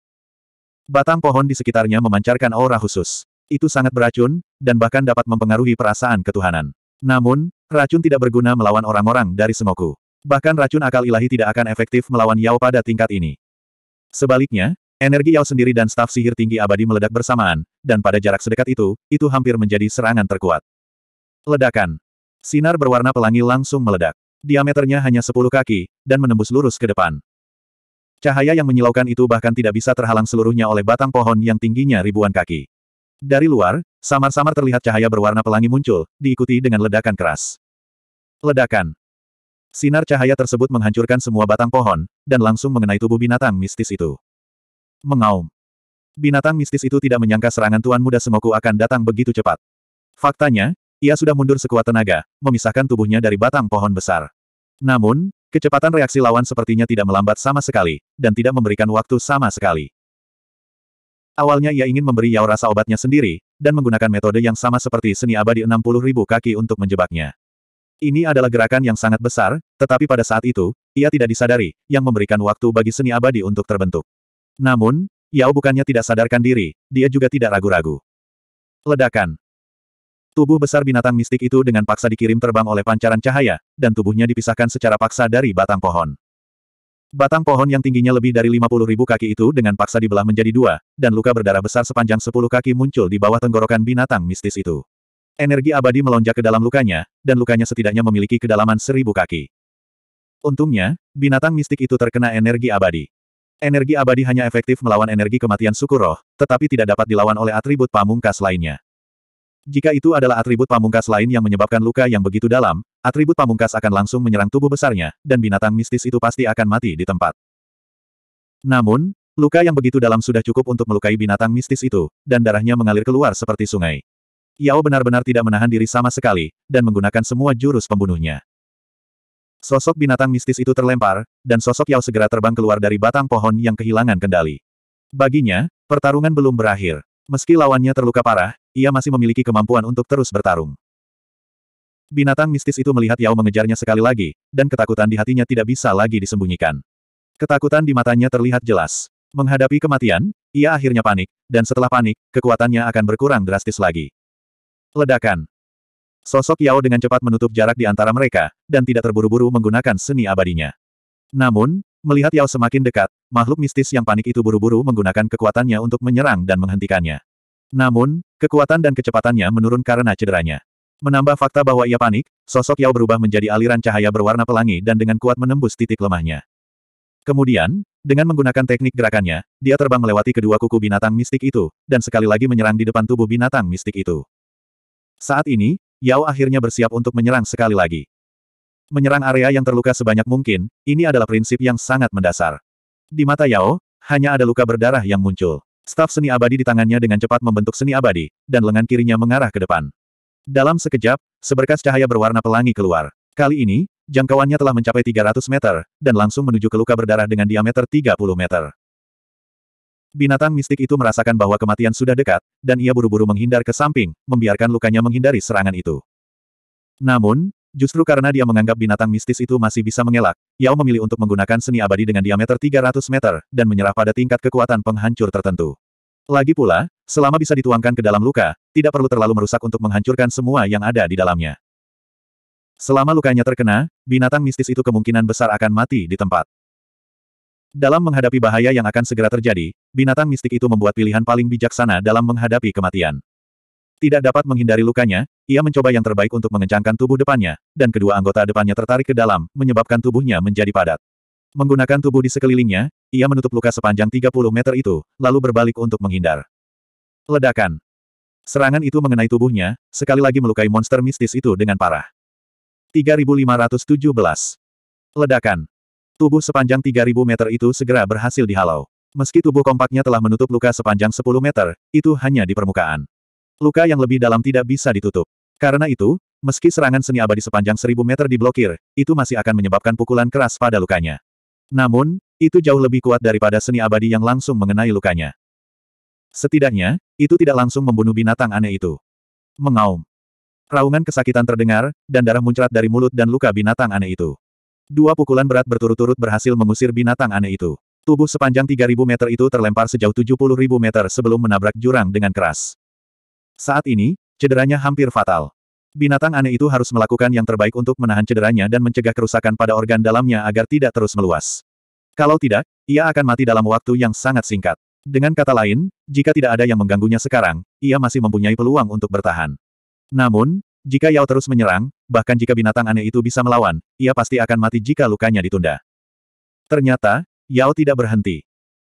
Batang pohon di sekitarnya memancarkan aura khusus. Itu sangat beracun, dan bahkan dapat mempengaruhi perasaan ketuhanan. Namun, racun tidak berguna melawan orang-orang dari semoku. Bahkan racun akal ilahi tidak akan efektif melawan Yao pada tingkat ini. Sebaliknya, energi Yao sendiri dan staf sihir tinggi abadi meledak bersamaan, dan pada jarak sedekat itu, itu hampir menjadi serangan terkuat. Ledakan. Sinar berwarna pelangi langsung meledak. Diameternya hanya 10 kaki, dan menembus lurus ke depan. Cahaya yang menyilaukan itu bahkan tidak bisa terhalang seluruhnya oleh batang pohon yang tingginya ribuan kaki. Dari luar, samar-samar terlihat cahaya berwarna pelangi muncul, diikuti dengan ledakan keras. Ledakan. Sinar cahaya tersebut menghancurkan semua batang pohon, dan langsung mengenai tubuh binatang mistis itu. Mengaum. Binatang mistis itu tidak menyangka serangan Tuan Muda Semoku akan datang begitu cepat. Faktanya, ia sudah mundur sekuat tenaga, memisahkan tubuhnya dari batang pohon besar. Namun, kecepatan reaksi lawan sepertinya tidak melambat sama sekali, dan tidak memberikan waktu sama sekali. Awalnya ia ingin memberi Yao rasa obatnya sendiri, dan menggunakan metode yang sama seperti seni abadi 60 ribu kaki untuk menjebaknya. Ini adalah gerakan yang sangat besar, tetapi pada saat itu, ia tidak disadari, yang memberikan waktu bagi seni abadi untuk terbentuk. Namun, Yao bukannya tidak sadarkan diri, dia juga tidak ragu-ragu. Ledakan. Tubuh besar binatang mistik itu dengan paksa dikirim terbang oleh pancaran cahaya, dan tubuhnya dipisahkan secara paksa dari batang pohon. Batang pohon yang tingginya lebih dari 50 ribu kaki itu dengan paksa dibelah menjadi dua, dan luka berdarah besar sepanjang 10 kaki muncul di bawah tenggorokan binatang mistis itu. Energi abadi melonjak ke dalam lukanya, dan lukanya setidaknya memiliki kedalaman seribu kaki. Untungnya, binatang mistik itu terkena energi abadi. Energi abadi hanya efektif melawan energi kematian suku roh, tetapi tidak dapat dilawan oleh atribut pamungkas lainnya. Jika itu adalah atribut pamungkas lain yang menyebabkan luka yang begitu dalam, atribut pamungkas akan langsung menyerang tubuh besarnya, dan binatang mistis itu pasti akan mati di tempat. Namun, luka yang begitu dalam sudah cukup untuk melukai binatang mistis itu, dan darahnya mengalir keluar seperti sungai. Yao benar-benar tidak menahan diri sama sekali, dan menggunakan semua jurus pembunuhnya. Sosok binatang mistis itu terlempar, dan sosok Yao segera terbang keluar dari batang pohon yang kehilangan kendali. Baginya, pertarungan belum berakhir. Meski lawannya terluka parah, ia masih memiliki kemampuan untuk terus bertarung. Binatang mistis itu melihat Yao mengejarnya sekali lagi, dan ketakutan di hatinya tidak bisa lagi disembunyikan. Ketakutan di matanya terlihat jelas. Menghadapi kematian, ia akhirnya panik, dan setelah panik, kekuatannya akan berkurang drastis lagi. Ledakan. Sosok Yao dengan cepat menutup jarak di antara mereka, dan tidak terburu-buru menggunakan seni abadinya. Namun, melihat Yao semakin dekat, makhluk mistis yang panik itu buru-buru menggunakan kekuatannya untuk menyerang dan menghentikannya. Namun, Kekuatan dan kecepatannya menurun karena cederanya. Menambah fakta bahwa ia panik, sosok Yao berubah menjadi aliran cahaya berwarna pelangi dan dengan kuat menembus titik lemahnya. Kemudian, dengan menggunakan teknik gerakannya, dia terbang melewati kedua kuku binatang mistik itu, dan sekali lagi menyerang di depan tubuh binatang mistik itu. Saat ini, Yao akhirnya bersiap untuk menyerang sekali lagi. Menyerang area yang terluka sebanyak mungkin, ini adalah prinsip yang sangat mendasar. Di mata Yao, hanya ada luka berdarah yang muncul. Staf seni abadi di tangannya dengan cepat membentuk seni abadi, dan lengan kirinya mengarah ke depan. Dalam sekejap, seberkas cahaya berwarna pelangi keluar. Kali ini, jangkauannya telah mencapai 300 meter, dan langsung menuju ke luka berdarah dengan diameter 30 meter. Binatang mistik itu merasakan bahwa kematian sudah dekat, dan ia buru-buru menghindar ke samping, membiarkan lukanya menghindari serangan itu. Namun, Justru karena dia menganggap binatang mistis itu masih bisa mengelak, Yao memilih untuk menggunakan seni abadi dengan diameter 300 meter, dan menyerah pada tingkat kekuatan penghancur tertentu. Lagi pula, selama bisa dituangkan ke dalam luka, tidak perlu terlalu merusak untuk menghancurkan semua yang ada di dalamnya. Selama lukanya terkena, binatang mistis itu kemungkinan besar akan mati di tempat. Dalam menghadapi bahaya yang akan segera terjadi, binatang mistik itu membuat pilihan paling bijaksana dalam menghadapi kematian. Tidak dapat menghindari lukanya, ia mencoba yang terbaik untuk mengencangkan tubuh depannya, dan kedua anggota depannya tertarik ke dalam, menyebabkan tubuhnya menjadi padat. Menggunakan tubuh di sekelilingnya, ia menutup luka sepanjang 30 meter itu, lalu berbalik untuk menghindar. Ledakan. Serangan itu mengenai tubuhnya, sekali lagi melukai monster mistis itu dengan parah. 3517. Ledakan. Tubuh sepanjang 3000 meter itu segera berhasil dihalau. Meski tubuh kompaknya telah menutup luka sepanjang 10 meter, itu hanya di permukaan. Luka yang lebih dalam tidak bisa ditutup. Karena itu, meski serangan seni abadi sepanjang seribu meter diblokir, itu masih akan menyebabkan pukulan keras pada lukanya. Namun, itu jauh lebih kuat daripada seni abadi yang langsung mengenai lukanya. Setidaknya, itu tidak langsung membunuh binatang aneh itu. Mengaum. Raungan kesakitan terdengar, dan darah muncrat dari mulut dan luka binatang aneh itu. Dua pukulan berat berturut-turut berhasil mengusir binatang aneh itu. Tubuh sepanjang 3.000 meter itu terlempar sejauh 70.000 meter sebelum menabrak jurang dengan keras. Saat ini, cederanya hampir fatal. Binatang aneh itu harus melakukan yang terbaik untuk menahan cederanya dan mencegah kerusakan pada organ dalamnya agar tidak terus meluas. Kalau tidak, ia akan mati dalam waktu yang sangat singkat. Dengan kata lain, jika tidak ada yang mengganggunya sekarang, ia masih mempunyai peluang untuk bertahan. Namun, jika Yao terus menyerang, bahkan jika binatang aneh itu bisa melawan, ia pasti akan mati jika lukanya ditunda. Ternyata, Yao tidak berhenti.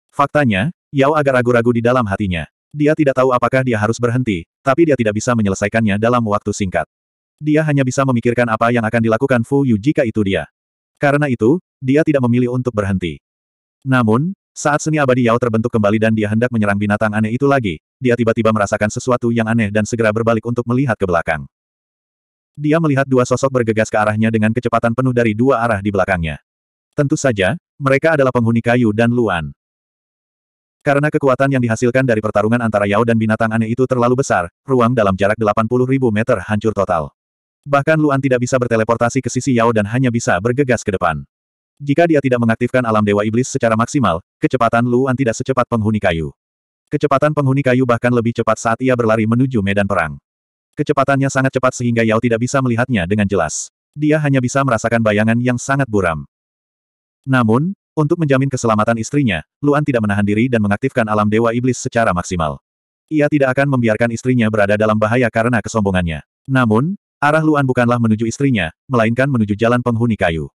Faktanya, Yao agak ragu-ragu di dalam hatinya. Dia tidak tahu apakah dia harus berhenti, tapi dia tidak bisa menyelesaikannya dalam waktu singkat. Dia hanya bisa memikirkan apa yang akan dilakukan Fu Yu jika itu dia. Karena itu, dia tidak memilih untuk berhenti. Namun, saat seni abadi Yao terbentuk kembali dan dia hendak menyerang binatang aneh itu lagi, dia tiba-tiba merasakan sesuatu yang aneh dan segera berbalik untuk melihat ke belakang. Dia melihat dua sosok bergegas ke arahnya dengan kecepatan penuh dari dua arah di belakangnya. Tentu saja, mereka adalah penghuni kayu dan Luan. Karena kekuatan yang dihasilkan dari pertarungan antara Yao dan binatang aneh itu terlalu besar, ruang dalam jarak 80 ribu meter hancur total. Bahkan Luan tidak bisa berteleportasi ke sisi Yao dan hanya bisa bergegas ke depan. Jika dia tidak mengaktifkan alam dewa iblis secara maksimal, kecepatan Luan tidak secepat penghuni kayu. Kecepatan penghuni kayu bahkan lebih cepat saat ia berlari menuju medan perang. Kecepatannya sangat cepat sehingga Yao tidak bisa melihatnya dengan jelas. Dia hanya bisa merasakan bayangan yang sangat buram. Namun, untuk menjamin keselamatan istrinya, Luan tidak menahan diri dan mengaktifkan alam dewa iblis secara maksimal. Ia tidak akan membiarkan istrinya berada dalam bahaya karena kesombongannya. Namun, arah Luan bukanlah menuju istrinya, melainkan menuju jalan penghuni kayu.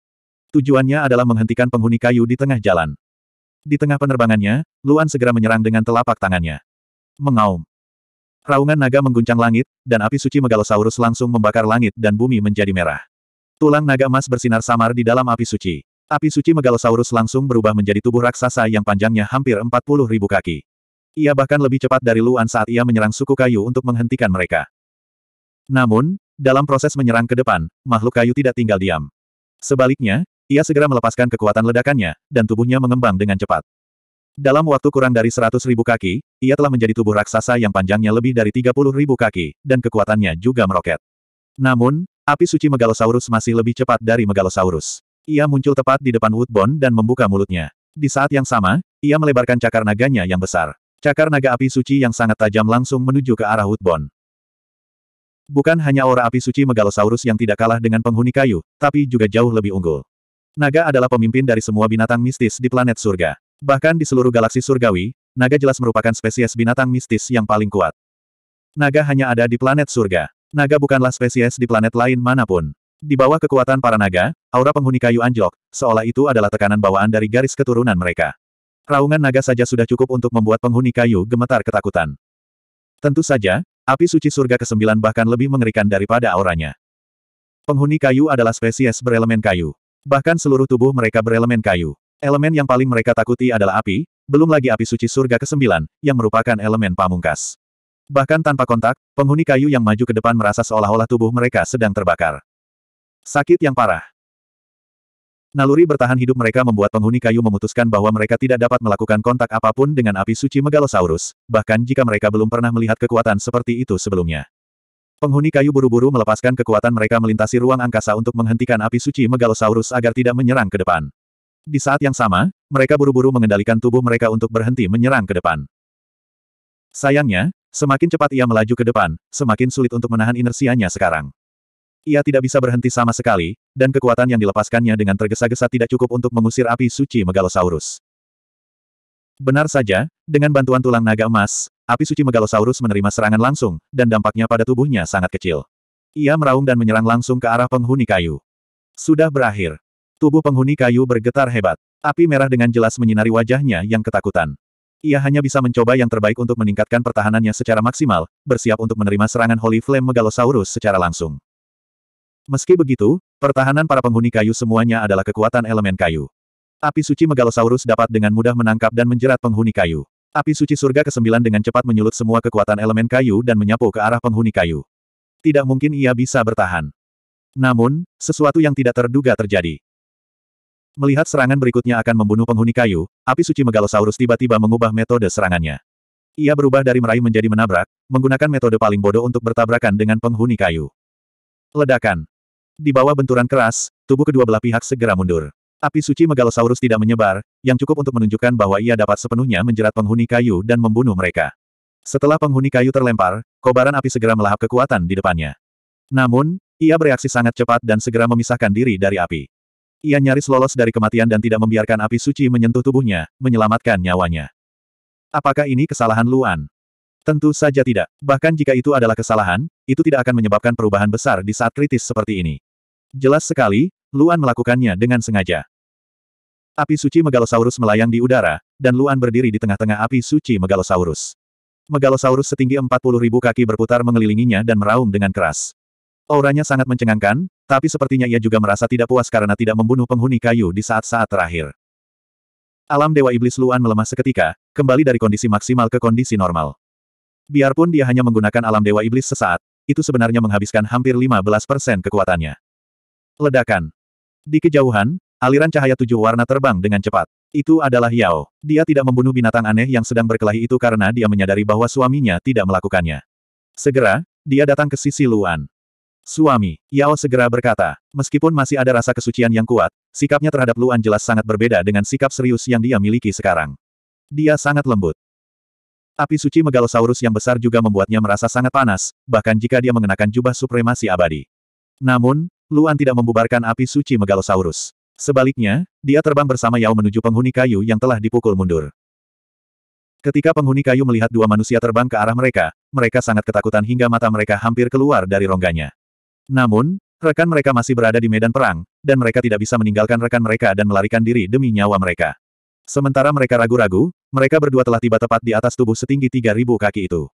Tujuannya adalah menghentikan penghuni kayu di tengah jalan. Di tengah penerbangannya, Luan segera menyerang dengan telapak tangannya. Mengaum. Raungan naga mengguncang langit, dan api suci Megalosaurus langsung membakar langit dan bumi menjadi merah. Tulang naga emas bersinar samar di dalam api suci. Api suci Megalosaurus langsung berubah menjadi tubuh raksasa yang panjangnya hampir 40 ribu kaki. Ia bahkan lebih cepat dari Luan saat ia menyerang suku kayu untuk menghentikan mereka. Namun, dalam proses menyerang ke depan, makhluk kayu tidak tinggal diam. Sebaliknya, ia segera melepaskan kekuatan ledakannya, dan tubuhnya mengembang dengan cepat. Dalam waktu kurang dari 100 ribu kaki, ia telah menjadi tubuh raksasa yang panjangnya lebih dari 30 ribu kaki, dan kekuatannya juga meroket. Namun, api suci Megalosaurus masih lebih cepat dari Megalosaurus. Ia muncul tepat di depan Woodbone dan membuka mulutnya. Di saat yang sama, ia melebarkan cakar naganya yang besar. Cakar naga api suci yang sangat tajam langsung menuju ke arah Woodbone. Bukan hanya aura api suci Megalosaurus yang tidak kalah dengan penghuni kayu, tapi juga jauh lebih unggul. Naga adalah pemimpin dari semua binatang mistis di planet surga. Bahkan di seluruh galaksi surgawi, naga jelas merupakan spesies binatang mistis yang paling kuat. Naga hanya ada di planet surga. Naga bukanlah spesies di planet lain manapun. Di bawah kekuatan para naga, aura penghuni kayu anjlok, seolah itu adalah tekanan bawaan dari garis keturunan mereka. Raungan naga saja sudah cukup untuk membuat penghuni kayu gemetar ketakutan. Tentu saja, api suci surga ke-9 bahkan lebih mengerikan daripada auranya. Penghuni kayu adalah spesies berelemen kayu. Bahkan seluruh tubuh mereka berelemen kayu. Elemen yang paling mereka takuti adalah api, belum lagi api suci surga ke-9, yang merupakan elemen pamungkas. Bahkan tanpa kontak, penghuni kayu yang maju ke depan merasa seolah-olah tubuh mereka sedang terbakar. Sakit yang parah. Naluri bertahan hidup mereka membuat penghuni kayu memutuskan bahwa mereka tidak dapat melakukan kontak apapun dengan api suci Megalosaurus, bahkan jika mereka belum pernah melihat kekuatan seperti itu sebelumnya. Penghuni kayu buru-buru melepaskan kekuatan mereka melintasi ruang angkasa untuk menghentikan api suci Megalosaurus agar tidak menyerang ke depan. Di saat yang sama, mereka buru-buru mengendalikan tubuh mereka untuk berhenti menyerang ke depan. Sayangnya, semakin cepat ia melaju ke depan, semakin sulit untuk menahan inersianya sekarang. Ia tidak bisa berhenti sama sekali, dan kekuatan yang dilepaskannya dengan tergesa-gesa tidak cukup untuk mengusir api suci Megalosaurus. Benar saja, dengan bantuan tulang naga emas, api suci Megalosaurus menerima serangan langsung, dan dampaknya pada tubuhnya sangat kecil. Ia meraung dan menyerang langsung ke arah penghuni kayu. Sudah berakhir. Tubuh penghuni kayu bergetar hebat. Api merah dengan jelas menyinari wajahnya yang ketakutan. Ia hanya bisa mencoba yang terbaik untuk meningkatkan pertahanannya secara maksimal, bersiap untuk menerima serangan Holy Flame Megalosaurus secara langsung. Meski begitu, pertahanan para penghuni kayu semuanya adalah kekuatan elemen kayu. Api suci Megalosaurus dapat dengan mudah menangkap dan menjerat penghuni kayu. Api suci surga ke-9 dengan cepat menyulut semua kekuatan elemen kayu dan menyapu ke arah penghuni kayu. Tidak mungkin ia bisa bertahan. Namun, sesuatu yang tidak terduga terjadi. Melihat serangan berikutnya akan membunuh penghuni kayu, api suci Megalosaurus tiba-tiba mengubah metode serangannya. Ia berubah dari meraih menjadi menabrak, menggunakan metode paling bodoh untuk bertabrakan dengan penghuni kayu. Ledakan. Di bawah benturan keras, tubuh kedua belah pihak segera mundur. Api suci Megalosaurus tidak menyebar, yang cukup untuk menunjukkan bahwa ia dapat sepenuhnya menjerat penghuni kayu dan membunuh mereka. Setelah penghuni kayu terlempar, kobaran api segera melahap kekuatan di depannya. Namun, ia bereaksi sangat cepat dan segera memisahkan diri dari api. Ia nyaris lolos dari kematian dan tidak membiarkan api suci menyentuh tubuhnya, menyelamatkan nyawanya. Apakah ini kesalahan Luan? Tentu saja tidak. Bahkan jika itu adalah kesalahan, itu tidak akan menyebabkan perubahan besar di saat kritis seperti ini. Jelas sekali, Luan melakukannya dengan sengaja. Api suci Megalosaurus melayang di udara, dan Luan berdiri di tengah-tengah api suci Megalosaurus. Megalosaurus setinggi ribu kaki berputar mengelilinginya dan meraung dengan keras. Auranya sangat mencengangkan, tapi sepertinya ia juga merasa tidak puas karena tidak membunuh penghuni kayu di saat-saat terakhir. Alam Dewa Iblis Luan melemah seketika, kembali dari kondisi maksimal ke kondisi normal. Biarpun dia hanya menggunakan alam Dewa Iblis sesaat, itu sebenarnya menghabiskan hampir 15% kekuatannya. Ledakan. Di kejauhan, aliran cahaya tujuh warna terbang dengan cepat. Itu adalah Yao. Dia tidak membunuh binatang aneh yang sedang berkelahi itu karena dia menyadari bahwa suaminya tidak melakukannya. Segera, dia datang ke sisi Luan. Suami, Yao segera berkata, meskipun masih ada rasa kesucian yang kuat, sikapnya terhadap Luan jelas sangat berbeda dengan sikap serius yang dia miliki sekarang. Dia sangat lembut. Api suci Megalosaurus yang besar juga membuatnya merasa sangat panas, bahkan jika dia mengenakan jubah supremasi abadi. Namun, Luan tidak membubarkan api suci Megalosaurus. Sebaliknya, dia terbang bersama Yao menuju penghuni kayu yang telah dipukul mundur. Ketika penghuni kayu melihat dua manusia terbang ke arah mereka, mereka sangat ketakutan hingga mata mereka hampir keluar dari rongganya. Namun, rekan mereka masih berada di medan perang, dan mereka tidak bisa meninggalkan rekan mereka dan melarikan diri demi nyawa mereka. Sementara mereka ragu-ragu, mereka berdua telah tiba tepat di atas tubuh setinggi 3.000 kaki itu.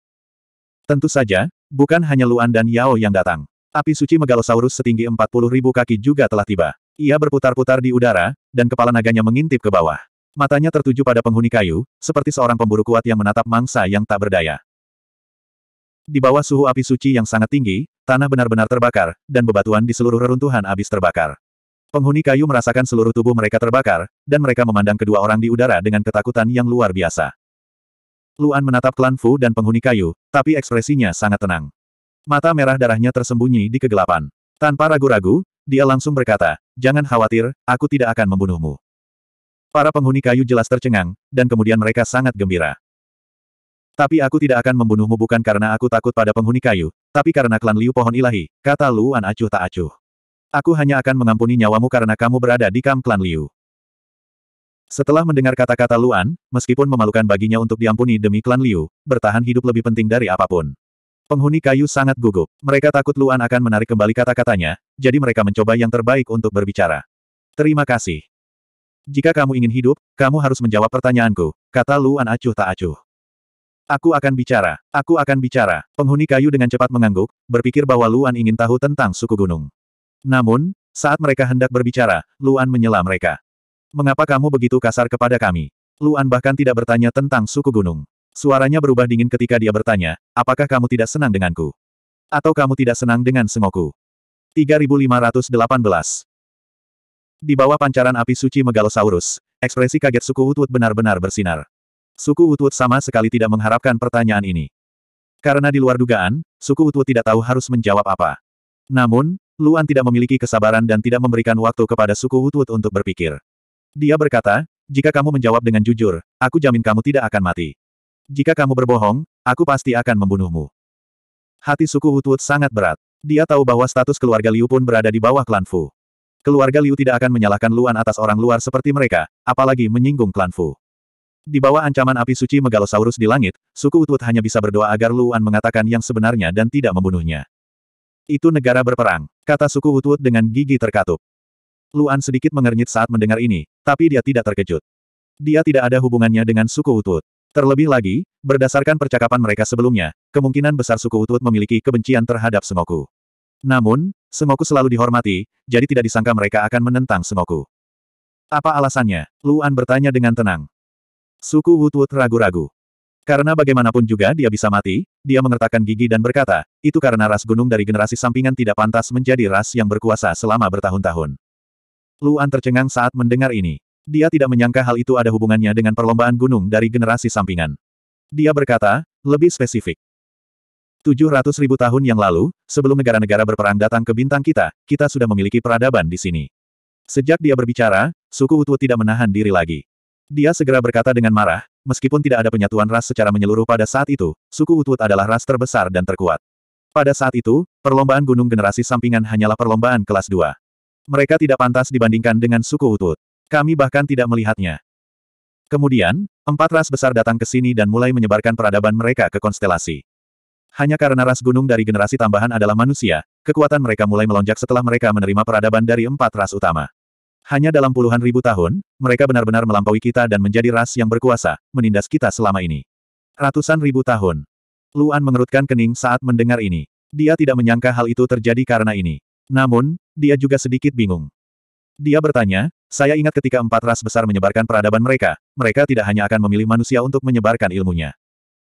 Tentu saja, bukan hanya Luan dan Yao yang datang. Api suci Megalosaurus setinggi 40 ribu kaki juga telah tiba. Ia berputar-putar di udara, dan kepala naganya mengintip ke bawah. Matanya tertuju pada penghuni kayu, seperti seorang pemburu kuat yang menatap mangsa yang tak berdaya. Di bawah suhu api suci yang sangat tinggi, tanah benar-benar terbakar, dan bebatuan di seluruh reruntuhan habis terbakar. Penghuni kayu merasakan seluruh tubuh mereka terbakar, dan mereka memandang kedua orang di udara dengan ketakutan yang luar biasa. Luan menatap Klan Fu dan penghuni kayu, tapi ekspresinya sangat tenang. Mata merah darahnya tersembunyi di kegelapan. Tanpa ragu-ragu, dia langsung berkata, jangan khawatir, aku tidak akan membunuhmu. Para penghuni kayu jelas tercengang, dan kemudian mereka sangat gembira. Tapi aku tidak akan membunuhmu bukan karena aku takut pada penghuni kayu, tapi karena klan Liu Pohon Ilahi, kata An acuh tak acuh. Aku hanya akan mengampuni nyawamu karena kamu berada di kam klan Liu. Setelah mendengar kata-kata Luan, meskipun memalukan baginya untuk diampuni demi klan Liu, bertahan hidup lebih penting dari apapun. Penghuni kayu sangat gugup. Mereka takut Luan akan menarik kembali kata-katanya, jadi mereka mencoba yang terbaik untuk berbicara. Terima kasih. Jika kamu ingin hidup, kamu harus menjawab pertanyaanku, kata Luan acuh tak acuh. Aku akan bicara, aku akan bicara. Penghuni kayu dengan cepat mengangguk, berpikir bahwa Luan ingin tahu tentang suku gunung. Namun, saat mereka hendak berbicara, Luan menyela mereka. Mengapa kamu begitu kasar kepada kami? Luan bahkan tidak bertanya tentang suku gunung. Suaranya berubah dingin ketika dia bertanya, apakah kamu tidak senang denganku? Atau kamu tidak senang dengan sengoku? 3518 Di bawah pancaran api suci Megalosaurus, ekspresi kaget suku Utut benar-benar bersinar. Suku Utut sama sekali tidak mengharapkan pertanyaan ini. Karena di luar dugaan, suku Utut tidak tahu harus menjawab apa. Namun, Luan tidak memiliki kesabaran dan tidak memberikan waktu kepada suku Utut untuk berpikir. Dia berkata, jika kamu menjawab dengan jujur, aku jamin kamu tidak akan mati. Jika kamu berbohong, aku pasti akan membunuhmu. Hati suku Utut sangat berat. Dia tahu bahwa status keluarga Liu pun berada di bawah klan Fu. Keluarga Liu tidak akan menyalahkan Luan atas orang luar seperti mereka, apalagi menyinggung klan Fu. Di bawah ancaman api suci Megalosaurus di langit, suku Utut hanya bisa berdoa agar Luan mengatakan yang sebenarnya dan tidak membunuhnya. Itu negara berperang, kata suku Utut dengan gigi terkatup. Luan sedikit mengernyit saat mendengar ini, tapi dia tidak terkejut. Dia tidak ada hubungannya dengan suku Utut. Terlebih lagi, berdasarkan percakapan mereka sebelumnya, kemungkinan besar suku Utut memiliki kebencian terhadap Semoku. Namun, Semoku selalu dihormati, jadi tidak disangka mereka akan menentang Semoku. Apa alasannya? Luan bertanya dengan tenang. Suku Utut ragu-ragu. Karena bagaimanapun juga dia bisa mati, dia mengertakkan gigi dan berkata, itu karena ras gunung dari generasi sampingan tidak pantas menjadi ras yang berkuasa selama bertahun-tahun. Luan tercengang saat mendengar ini. Dia tidak menyangka hal itu ada hubungannya dengan perlombaan gunung dari generasi sampingan. Dia berkata, lebih spesifik. 700 ribu tahun yang lalu, sebelum negara-negara berperang datang ke bintang kita, kita sudah memiliki peradaban di sini. Sejak dia berbicara, suku Utu tidak menahan diri lagi. Dia segera berkata dengan marah, meskipun tidak ada penyatuan ras secara menyeluruh pada saat itu, suku Utut adalah ras terbesar dan terkuat. Pada saat itu, perlombaan gunung generasi sampingan hanyalah perlombaan kelas 2. Mereka tidak pantas dibandingkan dengan suku Utut. Kami bahkan tidak melihatnya. Kemudian, empat ras besar datang ke sini dan mulai menyebarkan peradaban mereka ke konstelasi. Hanya karena ras gunung dari generasi tambahan adalah manusia, kekuatan mereka mulai melonjak setelah mereka menerima peradaban dari empat ras utama. Hanya dalam puluhan ribu tahun, mereka benar-benar melampaui kita dan menjadi ras yang berkuasa, menindas kita selama ini. Ratusan ribu tahun. Luan mengerutkan kening saat mendengar ini. Dia tidak menyangka hal itu terjadi karena ini. Namun, dia juga sedikit bingung. Dia bertanya, saya ingat ketika empat ras besar menyebarkan peradaban mereka, mereka tidak hanya akan memilih manusia untuk menyebarkan ilmunya.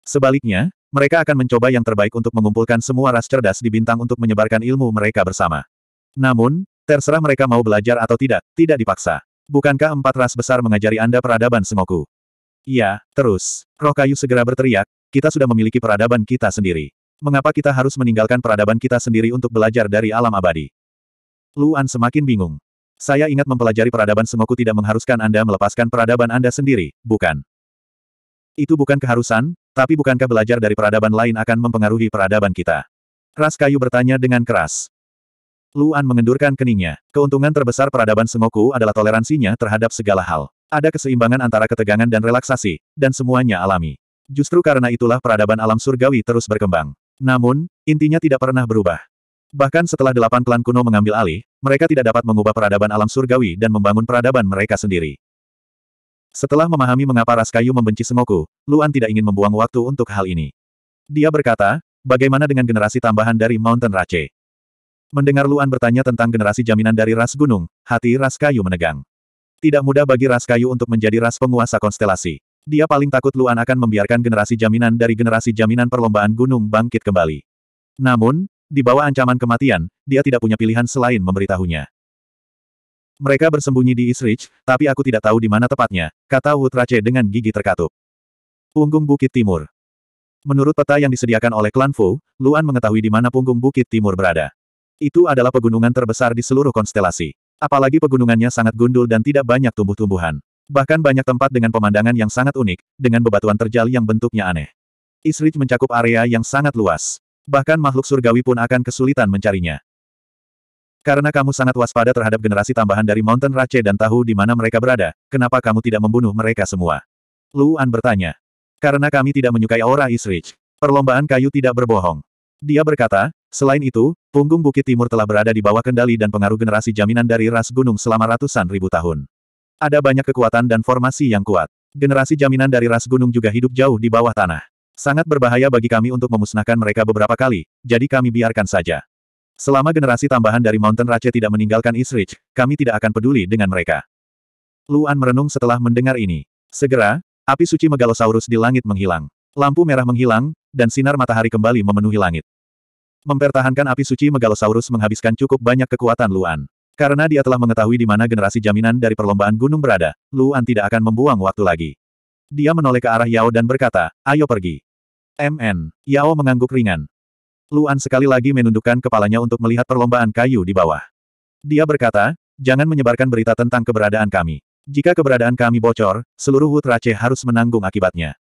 Sebaliknya, mereka akan mencoba yang terbaik untuk mengumpulkan semua ras cerdas di bintang untuk menyebarkan ilmu mereka bersama. Namun, terserah mereka mau belajar atau tidak, tidak dipaksa. Bukankah empat ras besar mengajari Anda peradaban semoku? Iya, terus. Roh kayu segera berteriak, kita sudah memiliki peradaban kita sendiri. Mengapa kita harus meninggalkan peradaban kita sendiri untuk belajar dari alam abadi? Luan semakin bingung. Saya ingat mempelajari peradaban semoku tidak mengharuskan Anda melepaskan peradaban Anda sendiri, bukan? Itu bukan keharusan, tapi bukankah belajar dari peradaban lain akan mempengaruhi peradaban kita? Ras kayu bertanya dengan keras. Luan mengendurkan keningnya. Keuntungan terbesar peradaban semoku adalah toleransinya terhadap segala hal. Ada keseimbangan antara ketegangan dan relaksasi, dan semuanya alami. Justru karena itulah peradaban alam surgawi terus berkembang. Namun, intinya tidak pernah berubah. Bahkan setelah delapan klan kuno mengambil alih, mereka tidak dapat mengubah peradaban alam surgawi dan membangun peradaban mereka sendiri. Setelah memahami mengapa ras kayu membenci Sengoku, Luan tidak ingin membuang waktu untuk hal ini. Dia berkata, bagaimana dengan generasi tambahan dari Mountain Rache? Mendengar Luan bertanya tentang generasi jaminan dari ras gunung, hati ras kayu menegang. Tidak mudah bagi ras kayu untuk menjadi ras penguasa konstelasi. Dia paling takut Luan akan membiarkan generasi jaminan dari generasi jaminan perlombaan gunung bangkit kembali. Namun, di bawah ancaman kematian, dia tidak punya pilihan selain memberitahunya. Mereka bersembunyi di East tapi aku tidak tahu di mana tepatnya, kata Wutrace dengan gigi terkatup. Punggung Bukit Timur. Menurut peta yang disediakan oleh klan Fu, Luan mengetahui di mana punggung Bukit Timur berada. Itu adalah pegunungan terbesar di seluruh konstelasi. Apalagi pegunungannya sangat gundul dan tidak banyak tumbuh-tumbuhan. Bahkan banyak tempat dengan pemandangan yang sangat unik, dengan bebatuan terjal yang bentuknya aneh. Isrich mencakup area yang sangat luas. Bahkan makhluk surgawi pun akan kesulitan mencarinya. Karena kamu sangat waspada terhadap generasi tambahan dari Mountain Rache dan tahu di mana mereka berada, kenapa kamu tidak membunuh mereka semua? Luan bertanya. Karena kami tidak menyukai aura Isrich. Perlombaan kayu tidak berbohong. Dia berkata, selain itu, punggung Bukit Timur telah berada di bawah kendali dan pengaruh generasi jaminan dari ras gunung selama ratusan ribu tahun. Ada banyak kekuatan dan formasi yang kuat. Generasi jaminan dari ras gunung juga hidup jauh di bawah tanah. Sangat berbahaya bagi kami untuk memusnahkan mereka beberapa kali, jadi kami biarkan saja. Selama generasi tambahan dari Mountain Rache tidak meninggalkan East kami tidak akan peduli dengan mereka. Luan merenung setelah mendengar ini. Segera, api suci Megalosaurus di langit menghilang. Lampu merah menghilang, dan sinar matahari kembali memenuhi langit. Mempertahankan api suci Megalosaurus menghabiskan cukup banyak kekuatan Luan. Karena dia telah mengetahui di mana generasi jaminan dari perlombaan gunung berada, Luan tidak akan membuang waktu lagi. Dia menoleh ke arah Yao dan berkata, ayo pergi. MN. Yao mengangguk ringan. Luan sekali lagi menundukkan kepalanya untuk melihat perlombaan kayu di bawah. Dia berkata, jangan menyebarkan berita tentang keberadaan kami. Jika keberadaan kami bocor, seluruh hutrace harus menanggung akibatnya.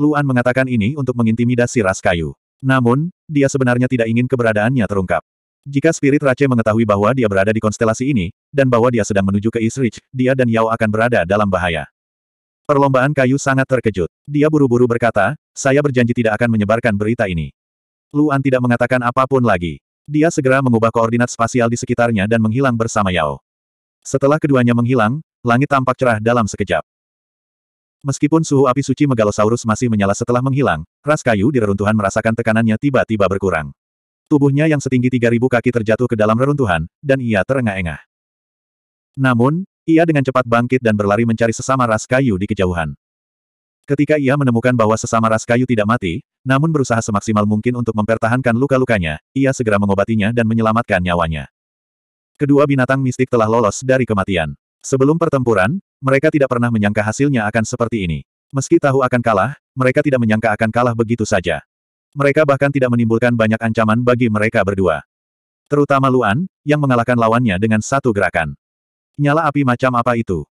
Luan mengatakan ini untuk mengintimidasi ras kayu. Namun, dia sebenarnya tidak ingin keberadaannya terungkap. Jika Spirit Rache mengetahui bahwa dia berada di konstelasi ini, dan bahwa dia sedang menuju ke Isrich, dia dan Yao akan berada dalam bahaya. Perlombaan kayu sangat terkejut. Dia buru-buru berkata, saya berjanji tidak akan menyebarkan berita ini. Luan tidak mengatakan apapun lagi. Dia segera mengubah koordinat spasial di sekitarnya dan menghilang bersama Yao. Setelah keduanya menghilang, langit tampak cerah dalam sekejap. Meskipun suhu api suci Megalosaurus masih menyala setelah menghilang, ras kayu di reruntuhan merasakan tekanannya tiba-tiba berkurang. Tubuhnya yang setinggi 3000 kaki terjatuh ke dalam reruntuhan, dan ia terengah-engah. Namun, ia dengan cepat bangkit dan berlari mencari sesama ras kayu di kejauhan. Ketika ia menemukan bahwa sesama ras kayu tidak mati, namun berusaha semaksimal mungkin untuk mempertahankan luka-lukanya, ia segera mengobatinya dan menyelamatkan nyawanya. Kedua binatang mistik telah lolos dari kematian. Sebelum pertempuran, mereka tidak pernah menyangka hasilnya akan seperti ini. Meski tahu akan kalah, mereka tidak menyangka akan kalah begitu saja. Mereka bahkan tidak menimbulkan banyak ancaman bagi mereka berdua. Terutama Luan, yang mengalahkan lawannya dengan satu gerakan. Nyala api macam apa itu?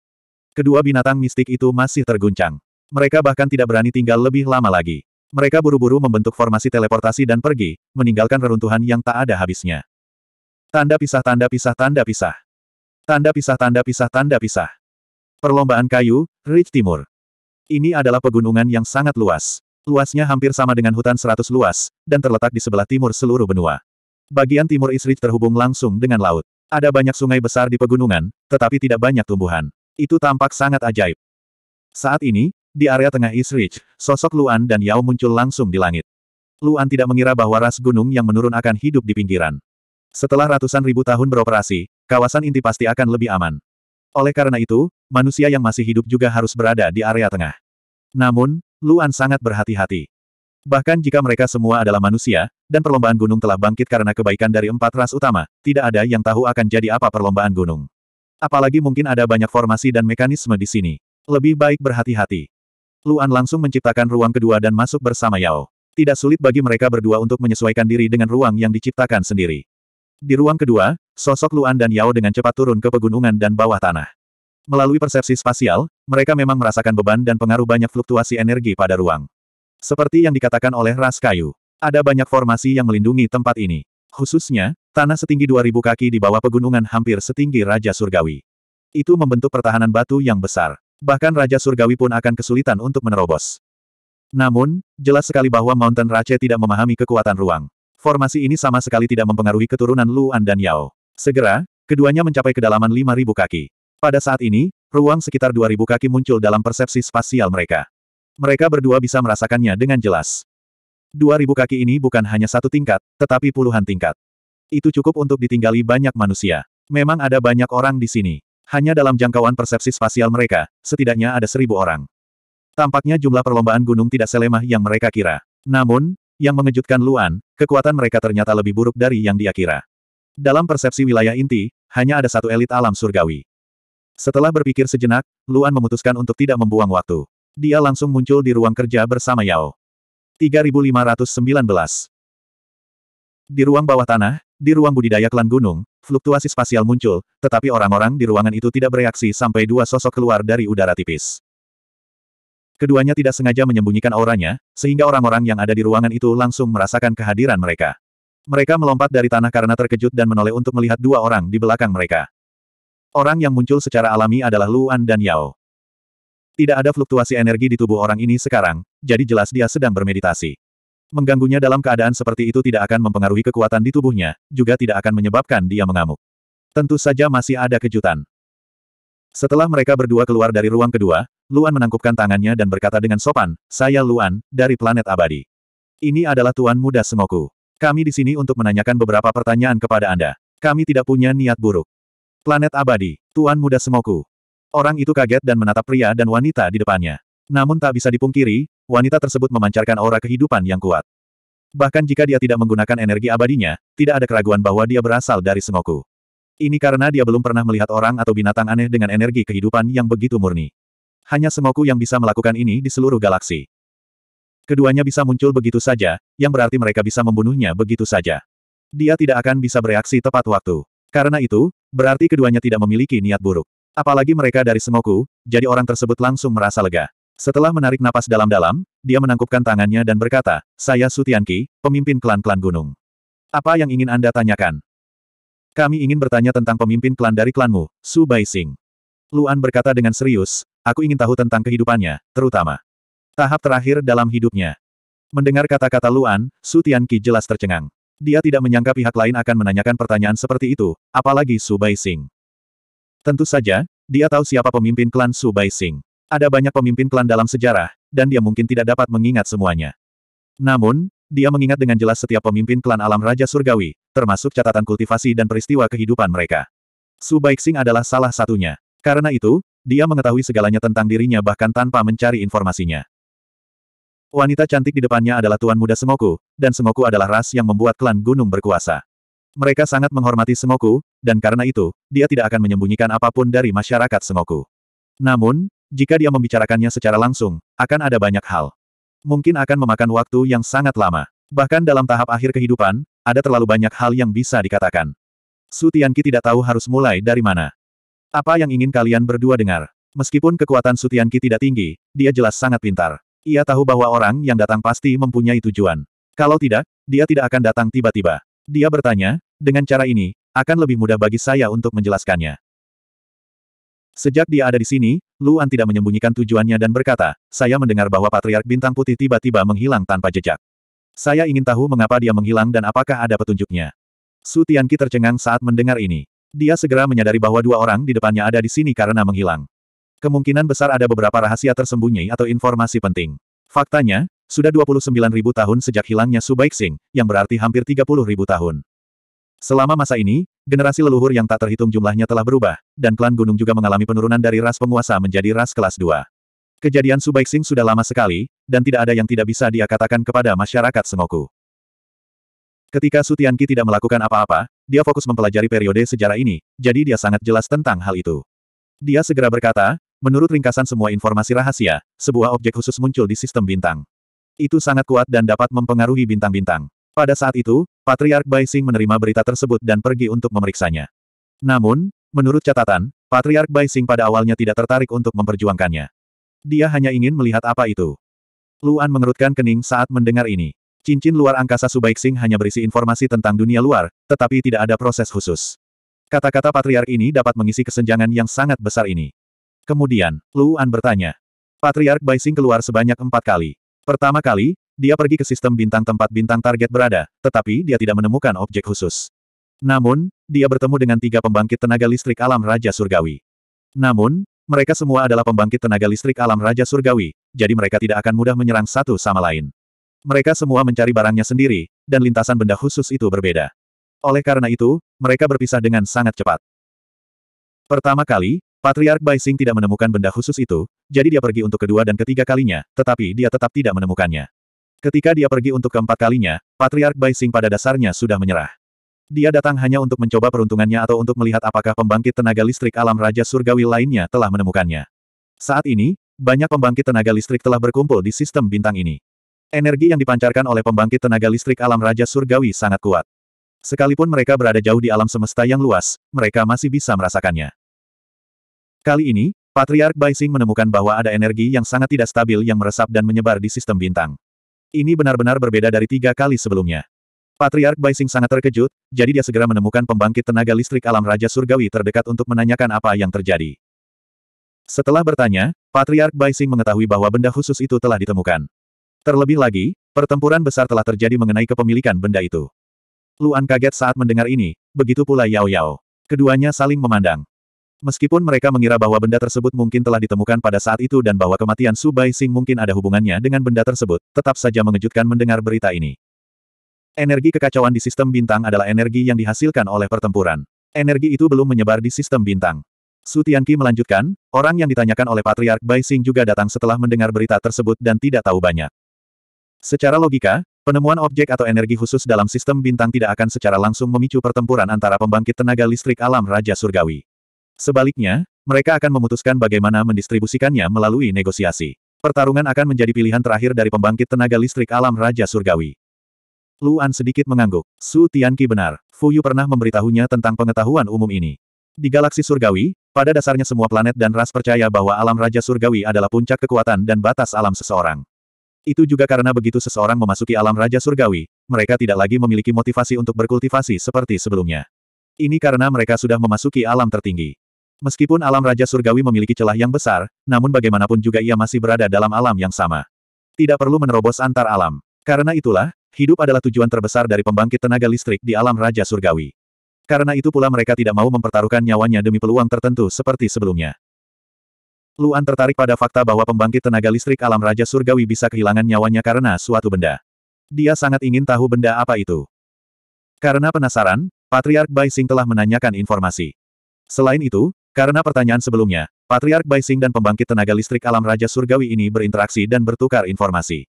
Kedua binatang mistik itu masih terguncang. Mereka bahkan tidak berani tinggal lebih lama lagi. Mereka buru-buru membentuk formasi teleportasi dan pergi, meninggalkan reruntuhan yang tak ada habisnya. Tanda pisah tanda pisah tanda pisah. Tanda pisah tanda pisah tanda pisah. Perlombaan kayu, Ridge Timur. Ini adalah pegunungan yang sangat luas. Luasnya hampir sama dengan hutan seratus luas, dan terletak di sebelah timur seluruh benua. Bagian timur Isrich terhubung langsung dengan laut. Ada banyak sungai besar di pegunungan, tetapi tidak banyak tumbuhan. Itu tampak sangat ajaib. Saat ini, di area tengah East Ridge, sosok Luan dan Yao muncul langsung di langit. Luan tidak mengira bahwa ras gunung yang menurun akan hidup di pinggiran. Setelah ratusan ribu tahun beroperasi, kawasan inti pasti akan lebih aman. Oleh karena itu, manusia yang masih hidup juga harus berada di area tengah. Namun, Luan sangat berhati-hati. Bahkan jika mereka semua adalah manusia, dan perlombaan gunung telah bangkit karena kebaikan dari empat ras utama, tidak ada yang tahu akan jadi apa perlombaan gunung. Apalagi mungkin ada banyak formasi dan mekanisme di sini. Lebih baik berhati-hati. Luan langsung menciptakan ruang kedua dan masuk bersama Yao. Tidak sulit bagi mereka berdua untuk menyesuaikan diri dengan ruang yang diciptakan sendiri. Di ruang kedua, sosok Luan dan Yao dengan cepat turun ke pegunungan dan bawah tanah. Melalui persepsi spasial, mereka memang merasakan beban dan pengaruh banyak fluktuasi energi pada ruang. Seperti yang dikatakan oleh ras kayu, ada banyak formasi yang melindungi tempat ini. Khususnya, tanah setinggi 2000 kaki di bawah pegunungan hampir setinggi Raja Surgawi. Itu membentuk pertahanan batu yang besar. Bahkan Raja Surgawi pun akan kesulitan untuk menerobos. Namun, jelas sekali bahwa Mountain Rache tidak memahami kekuatan ruang. Formasi ini sama sekali tidak mempengaruhi keturunan Luan dan Yao. Segera, keduanya mencapai kedalaman 5000 kaki. Pada saat ini, ruang sekitar 2000 kaki muncul dalam persepsi spasial mereka. Mereka berdua bisa merasakannya dengan jelas. Dua ribu kaki ini bukan hanya satu tingkat, tetapi puluhan tingkat. Itu cukup untuk ditinggali banyak manusia. Memang ada banyak orang di sini. Hanya dalam jangkauan persepsi spasial mereka, setidaknya ada seribu orang. Tampaknya jumlah perlombaan gunung tidak selemah yang mereka kira. Namun, yang mengejutkan Luan, kekuatan mereka ternyata lebih buruk dari yang dia kira. Dalam persepsi wilayah inti, hanya ada satu elit alam surgawi. Setelah berpikir sejenak, Luan memutuskan untuk tidak membuang waktu. Dia langsung muncul di ruang kerja bersama Yao. 3519 Di ruang bawah tanah, di ruang budidaya klan gunung, fluktuasi spasial muncul, tetapi orang-orang di ruangan itu tidak bereaksi sampai dua sosok keluar dari udara tipis. Keduanya tidak sengaja menyembunyikan auranya, sehingga orang-orang yang ada di ruangan itu langsung merasakan kehadiran mereka. Mereka melompat dari tanah karena terkejut dan menoleh untuk melihat dua orang di belakang mereka. Orang yang muncul secara alami adalah Luan dan Yao. Tidak ada fluktuasi energi di tubuh orang ini sekarang, jadi jelas dia sedang bermeditasi. Mengganggunya dalam keadaan seperti itu tidak akan mempengaruhi kekuatan di tubuhnya, juga tidak akan menyebabkan dia mengamuk. Tentu saja masih ada kejutan. Setelah mereka berdua keluar dari ruang kedua, Luan menangkupkan tangannya dan berkata dengan sopan, Saya Luan, dari planet abadi. Ini adalah Tuan Muda Sengoku. Kami di sini untuk menanyakan beberapa pertanyaan kepada Anda. Kami tidak punya niat buruk. Planet abadi, Tuan Muda Sengoku, Orang itu kaget dan menatap pria dan wanita di depannya. Namun tak bisa dipungkiri, wanita tersebut memancarkan aura kehidupan yang kuat. Bahkan jika dia tidak menggunakan energi abadinya, tidak ada keraguan bahwa dia berasal dari Sengoku. Ini karena dia belum pernah melihat orang atau binatang aneh dengan energi kehidupan yang begitu murni. Hanya Sengoku yang bisa melakukan ini di seluruh galaksi. Keduanya bisa muncul begitu saja, yang berarti mereka bisa membunuhnya begitu saja. Dia tidak akan bisa bereaksi tepat waktu. Karena itu, berarti keduanya tidak memiliki niat buruk. Apalagi mereka dari Sengoku, jadi orang tersebut langsung merasa lega. Setelah menarik napas dalam-dalam, dia menangkupkan tangannya dan berkata, Saya Sutianki, pemimpin klan-klan gunung. Apa yang ingin Anda tanyakan? Kami ingin bertanya tentang pemimpin klan dari klanmu, Su Bai Luan berkata dengan serius, aku ingin tahu tentang kehidupannya, terutama. Tahap terakhir dalam hidupnya. Mendengar kata-kata Luan, Su Tianqi jelas tercengang. Dia tidak menyangka pihak lain akan menanyakan pertanyaan seperti itu, apalagi Su Bai Tentu saja, dia tahu siapa pemimpin klan Su Bai Ada banyak pemimpin klan dalam sejarah, dan dia mungkin tidak dapat mengingat semuanya. Namun, dia mengingat dengan jelas setiap pemimpin klan alam Raja Surgawi, termasuk catatan kultivasi dan peristiwa kehidupan mereka. Su Baixing adalah salah satunya. Karena itu, dia mengetahui segalanya tentang dirinya bahkan tanpa mencari informasinya. Wanita cantik di depannya adalah Tuan Muda Semoku, dan Semoku adalah ras yang membuat klan gunung berkuasa. Mereka sangat menghormati Sengoku, dan karena itu, dia tidak akan menyembunyikan apapun dari masyarakat Sengoku. Namun, jika dia membicarakannya secara langsung, akan ada banyak hal. Mungkin akan memakan waktu yang sangat lama. Bahkan dalam tahap akhir kehidupan, ada terlalu banyak hal yang bisa dikatakan. Su Tianqi tidak tahu harus mulai dari mana. Apa yang ingin kalian berdua dengar? Meskipun kekuatan Su Tianqi tidak tinggi, dia jelas sangat pintar. Ia tahu bahwa orang yang datang pasti mempunyai tujuan. Kalau tidak, dia tidak akan datang tiba-tiba. Dia bertanya, dengan cara ini, akan lebih mudah bagi saya untuk menjelaskannya. Sejak dia ada di sini, Luan tidak menyembunyikan tujuannya dan berkata, saya mendengar bahwa Patriark Bintang Putih tiba-tiba menghilang tanpa jejak. Saya ingin tahu mengapa dia menghilang dan apakah ada petunjuknya. Su Tianqi tercengang saat mendengar ini. Dia segera menyadari bahwa dua orang di depannya ada di sini karena menghilang. Kemungkinan besar ada beberapa rahasia tersembunyi atau informasi penting. Faktanya, sudah 29 ribu tahun sejak hilangnya Subaixing, yang berarti hampir 30 ribu tahun. Selama masa ini, generasi leluhur yang tak terhitung jumlahnya telah berubah, dan klan gunung juga mengalami penurunan dari ras penguasa menjadi ras kelas 2. Kejadian Subaixing sudah lama sekali, dan tidak ada yang tidak bisa dia katakan kepada masyarakat Sengoku. Ketika Sutianki tidak melakukan apa-apa, dia fokus mempelajari periode sejarah ini, jadi dia sangat jelas tentang hal itu. Dia segera berkata, menurut ringkasan semua informasi rahasia, sebuah objek khusus muncul di sistem bintang. Itu sangat kuat dan dapat mempengaruhi bintang-bintang. Pada saat itu, Patriark Baising menerima berita tersebut dan pergi untuk memeriksanya. Namun, menurut catatan, Patriark Baising pada awalnya tidak tertarik untuk memperjuangkannya. Dia hanya ingin melihat apa itu. Luan mengerutkan kening saat mendengar ini. Cincin luar angkasa Subaiksing hanya berisi informasi tentang dunia luar, tetapi tidak ada proses khusus. Kata-kata Patriark ini dapat mengisi kesenjangan yang sangat besar ini. Kemudian, Luan bertanya. Patriark Baising keluar sebanyak empat kali. Pertama kali, dia pergi ke sistem bintang tempat bintang target berada, tetapi dia tidak menemukan objek khusus. Namun, dia bertemu dengan tiga pembangkit tenaga listrik alam Raja Surgawi. Namun, mereka semua adalah pembangkit tenaga listrik alam Raja Surgawi, jadi mereka tidak akan mudah menyerang satu sama lain. Mereka semua mencari barangnya sendiri, dan lintasan benda khusus itu berbeda. Oleh karena itu, mereka berpisah dengan sangat cepat. Pertama kali, Patriark Baising tidak menemukan benda khusus itu, jadi dia pergi untuk kedua dan ketiga kalinya, tetapi dia tetap tidak menemukannya. Ketika dia pergi untuk keempat kalinya, Patriark Baising pada dasarnya sudah menyerah. Dia datang hanya untuk mencoba peruntungannya atau untuk melihat apakah pembangkit tenaga listrik alam Raja Surgawi lainnya telah menemukannya. Saat ini, banyak pembangkit tenaga listrik telah berkumpul di sistem bintang ini. Energi yang dipancarkan oleh pembangkit tenaga listrik alam Raja Surgawi sangat kuat. Sekalipun mereka berada jauh di alam semesta yang luas, mereka masih bisa merasakannya. Kali ini, Patriark Baising menemukan bahwa ada energi yang sangat tidak stabil yang meresap dan menyebar di sistem bintang. Ini benar-benar berbeda dari tiga kali sebelumnya. Patriark Baising sangat terkejut, jadi dia segera menemukan pembangkit tenaga listrik alam Raja Surgawi terdekat untuk menanyakan apa yang terjadi. Setelah bertanya, Patriark Baising mengetahui bahwa benda khusus itu telah ditemukan. Terlebih lagi, pertempuran besar telah terjadi mengenai kepemilikan benda itu. Luan kaget saat mendengar ini, begitu pula Yao Yao. Keduanya saling memandang. Meskipun mereka mengira bahwa benda tersebut mungkin telah ditemukan pada saat itu dan bahwa kematian Su Bai mungkin ada hubungannya dengan benda tersebut, tetap saja mengejutkan mendengar berita ini. Energi kekacauan di sistem bintang adalah energi yang dihasilkan oleh pertempuran. Energi itu belum menyebar di sistem bintang. Su Tianqi melanjutkan, orang yang ditanyakan oleh Patriark Bai Xing juga datang setelah mendengar berita tersebut dan tidak tahu banyak. Secara logika, penemuan objek atau energi khusus dalam sistem bintang tidak akan secara langsung memicu pertempuran antara pembangkit tenaga listrik alam Raja Surgawi. Sebaliknya, mereka akan memutuskan bagaimana mendistribusikannya melalui negosiasi. Pertarungan akan menjadi pilihan terakhir dari pembangkit tenaga listrik alam Raja Surgawi. Luan sedikit mengangguk. Su Tianqi benar. Fu Yu pernah memberitahunya tentang pengetahuan umum ini. Di galaksi surgawi, pada dasarnya semua planet dan ras percaya bahwa alam Raja Surgawi adalah puncak kekuatan dan batas alam seseorang. Itu juga karena begitu seseorang memasuki alam Raja Surgawi, mereka tidak lagi memiliki motivasi untuk berkultivasi seperti sebelumnya. Ini karena mereka sudah memasuki alam tertinggi. Meskipun alam Raja Surgawi memiliki celah yang besar, namun bagaimanapun juga ia masih berada dalam alam yang sama. Tidak perlu menerobos antar alam. Karena itulah, hidup adalah tujuan terbesar dari pembangkit tenaga listrik di alam Raja Surgawi. Karena itu pula mereka tidak mau mempertaruhkan nyawanya demi peluang tertentu seperti sebelumnya. Luan tertarik pada fakta bahwa pembangkit tenaga listrik alam Raja Surgawi bisa kehilangan nyawanya karena suatu benda. Dia sangat ingin tahu benda apa itu. Karena penasaran, Patriark Baising telah menanyakan informasi. Selain itu, karena pertanyaan sebelumnya, Patriark Baising dan pembangkit tenaga listrik alam Raja Surgawi ini berinteraksi dan bertukar informasi.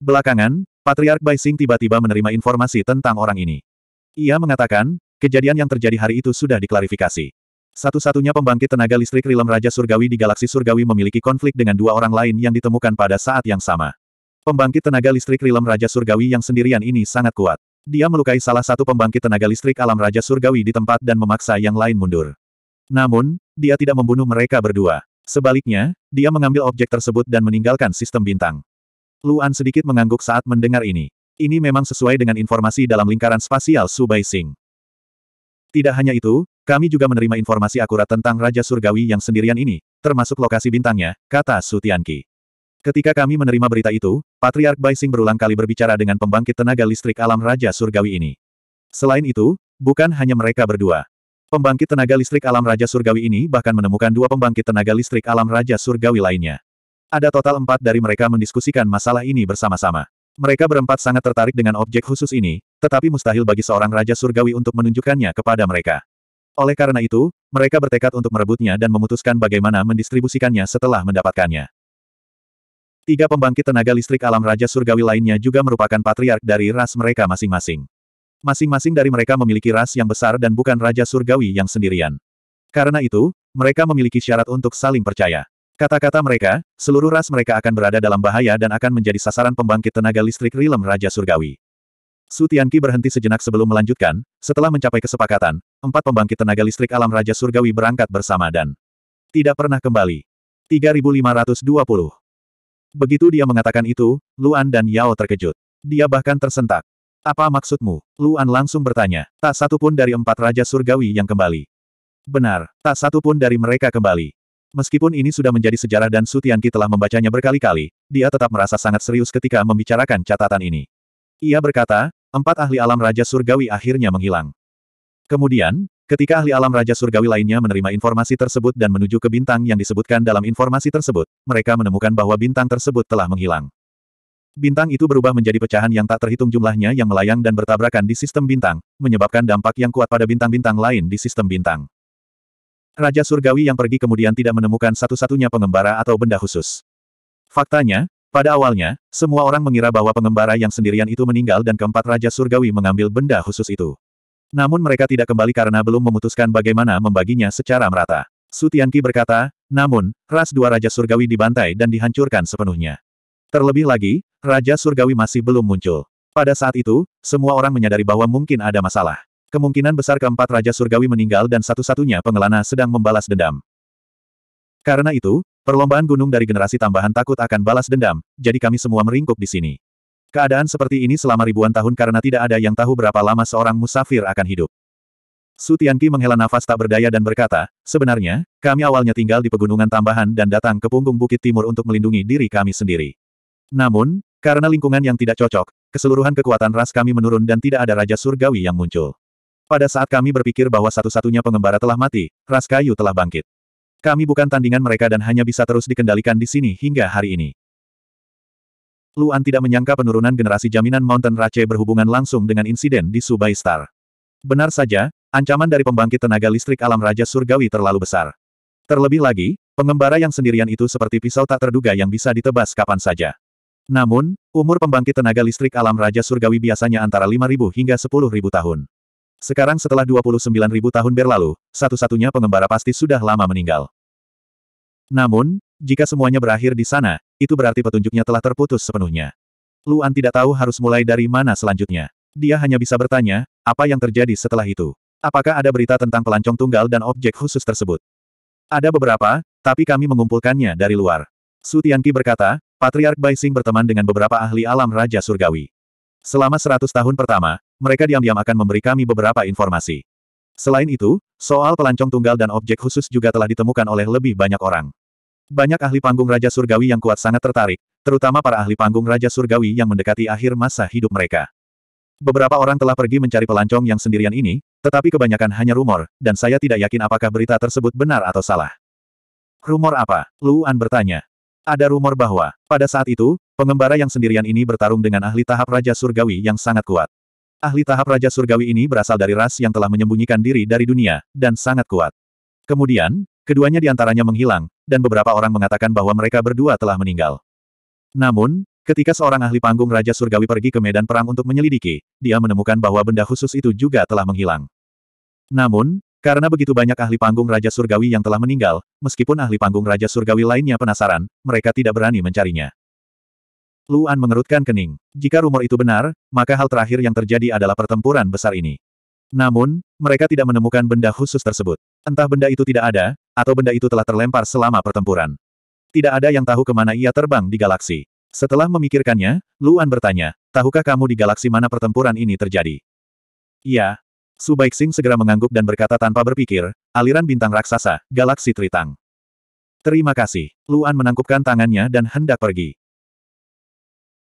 Belakangan, Patriark Baising tiba-tiba menerima informasi tentang orang ini. Ia mengatakan, kejadian yang terjadi hari itu sudah diklarifikasi. Satu-satunya pembangkit tenaga listrik Rilem Raja Surgawi di galaksi Surgawi memiliki konflik dengan dua orang lain yang ditemukan pada saat yang sama. Pembangkit tenaga listrik Rilem Raja Surgawi yang sendirian ini sangat kuat. Dia melukai salah satu pembangkit tenaga listrik alam Raja Surgawi di tempat dan memaksa yang lain mundur. Namun, dia tidak membunuh mereka berdua. Sebaliknya, dia mengambil objek tersebut dan meninggalkan sistem bintang. Luan sedikit mengangguk saat mendengar ini. Ini memang sesuai dengan informasi dalam lingkaran spasial Subai Sing. Tidak hanya itu, kami juga menerima informasi akurat tentang Raja Surgawi yang sendirian ini, termasuk lokasi bintangnya, kata Su Tianqi. Ketika kami menerima berita itu, Patriark Baising berulang kali berbicara dengan pembangkit tenaga listrik alam Raja Surgawi ini. Selain itu, bukan hanya mereka berdua. Pembangkit tenaga listrik alam Raja Surgawi ini bahkan menemukan dua pembangkit tenaga listrik alam Raja Surgawi lainnya. Ada total empat dari mereka mendiskusikan masalah ini bersama-sama. Mereka berempat sangat tertarik dengan objek khusus ini, tetapi mustahil bagi seorang Raja Surgawi untuk menunjukkannya kepada mereka. Oleh karena itu, mereka bertekad untuk merebutnya dan memutuskan bagaimana mendistribusikannya setelah mendapatkannya. Tiga pembangkit tenaga listrik alam Raja Surgawi lainnya juga merupakan patriark dari ras mereka masing-masing. Masing-masing dari mereka memiliki ras yang besar dan bukan Raja Surgawi yang sendirian. Karena itu, mereka memiliki syarat untuk saling percaya. Kata-kata mereka, seluruh ras mereka akan berada dalam bahaya dan akan menjadi sasaran pembangkit tenaga listrik Rilem Raja Surgawi. Su Tianqi berhenti sejenak sebelum melanjutkan, setelah mencapai kesepakatan, empat pembangkit tenaga listrik alam Raja Surgawi berangkat bersama dan tidak pernah kembali. 3520. Begitu dia mengatakan itu, Luan dan Yao terkejut. Dia bahkan tersentak. Apa maksudmu? Luan langsung bertanya. Tak satu pun dari empat Raja Surgawi yang kembali. Benar, tak satu pun dari mereka kembali. Meskipun ini sudah menjadi sejarah dan Sutianki telah membacanya berkali-kali, dia tetap merasa sangat serius ketika membicarakan catatan ini. Ia berkata, empat ahli alam Raja Surgawi akhirnya menghilang. Kemudian, ketika ahli alam Raja Surgawi lainnya menerima informasi tersebut dan menuju ke bintang yang disebutkan dalam informasi tersebut, mereka menemukan bahwa bintang tersebut telah menghilang. Bintang itu berubah menjadi pecahan yang tak terhitung jumlahnya yang melayang dan bertabrakan di sistem bintang, menyebabkan dampak yang kuat pada bintang-bintang lain di sistem bintang. Raja Surgawi yang pergi kemudian tidak menemukan satu-satunya pengembara atau benda khusus. Faktanya, pada awalnya, semua orang mengira bahwa pengembara yang sendirian itu meninggal dan keempat Raja Surgawi mengambil benda khusus itu. Namun mereka tidak kembali karena belum memutuskan bagaimana membaginya secara merata. Sutianki berkata, namun, ras dua Raja Surgawi dibantai dan dihancurkan sepenuhnya. Terlebih lagi, Raja Surgawi masih belum muncul. Pada saat itu, semua orang menyadari bahwa mungkin ada masalah. Kemungkinan besar keempat Raja Surgawi meninggal dan satu-satunya pengelana sedang membalas dendam. Karena itu, perlombaan gunung dari generasi tambahan takut akan balas dendam, jadi kami semua meringkuk di sini. Keadaan seperti ini selama ribuan tahun karena tidak ada yang tahu berapa lama seorang musafir akan hidup. Sutianki menghela nafas tak berdaya dan berkata, sebenarnya, kami awalnya tinggal di pegunungan tambahan dan datang ke punggung bukit timur untuk melindungi diri kami sendiri. Namun, karena lingkungan yang tidak cocok, keseluruhan kekuatan ras kami menurun dan tidak ada Raja Surgawi yang muncul. Pada saat kami berpikir bahwa satu-satunya pengembara telah mati, ras kayu telah bangkit. Kami bukan tandingan mereka dan hanya bisa terus dikendalikan di sini hingga hari ini. Luan tidak menyangka penurunan generasi jaminan Mountain Rache berhubungan langsung dengan insiden di Subai Star. Benar saja, ancaman dari pembangkit tenaga listrik alam Raja Surgawi terlalu besar. Terlebih lagi, pengembara yang sendirian itu seperti pisau tak terduga yang bisa ditebas kapan saja. Namun, umur pembangkit tenaga listrik alam Raja Surgawi biasanya antara 5.000 hingga 10.000 tahun. Sekarang setelah 29.000 tahun berlalu, satu-satunya pengembara pasti sudah lama meninggal. Namun, jika semuanya berakhir di sana, itu berarti petunjuknya telah terputus sepenuhnya. Luan tidak tahu harus mulai dari mana selanjutnya. Dia hanya bisa bertanya, apa yang terjadi setelah itu? Apakah ada berita tentang pelancong tunggal dan objek khusus tersebut? Ada beberapa, tapi kami mengumpulkannya dari luar. Su berkata, Patriark Baising berteman dengan beberapa ahli alam Raja Surgawi. Selama seratus tahun pertama, mereka diam-diam akan memberi kami beberapa informasi. Selain itu, soal pelancong tunggal dan objek khusus juga telah ditemukan oleh lebih banyak orang. Banyak ahli panggung Raja Surgawi yang kuat sangat tertarik, terutama para ahli panggung Raja Surgawi yang mendekati akhir masa hidup mereka. Beberapa orang telah pergi mencari pelancong yang sendirian ini, tetapi kebanyakan hanya rumor, dan saya tidak yakin apakah berita tersebut benar atau salah. Rumor apa? Luan bertanya. Ada rumor bahwa, pada saat itu, pengembara yang sendirian ini bertarung dengan ahli tahap Raja Surgawi yang sangat kuat. Ahli tahap Raja Surgawi ini berasal dari ras yang telah menyembunyikan diri dari dunia, dan sangat kuat. Kemudian, keduanya diantaranya menghilang, dan beberapa orang mengatakan bahwa mereka berdua telah meninggal. Namun, Ketika seorang ahli panggung Raja Surgawi pergi ke medan perang untuk menyelidiki, dia menemukan bahwa benda khusus itu juga telah menghilang. Namun, karena begitu banyak ahli panggung Raja Surgawi yang telah meninggal, meskipun ahli panggung Raja Surgawi lainnya penasaran, mereka tidak berani mencarinya. Luan mengerutkan kening. Jika rumor itu benar, maka hal terakhir yang terjadi adalah pertempuran besar ini. Namun, mereka tidak menemukan benda khusus tersebut. Entah benda itu tidak ada, atau benda itu telah terlempar selama pertempuran. Tidak ada yang tahu kemana ia terbang di galaksi. Setelah memikirkannya, Luan bertanya, tahukah kamu di galaksi mana pertempuran ini terjadi? Iya, Su Baixing segera mengangguk dan berkata tanpa berpikir, aliran bintang raksasa, galaksi Tritang. Terima kasih. Luan menangkupkan tangannya dan hendak pergi.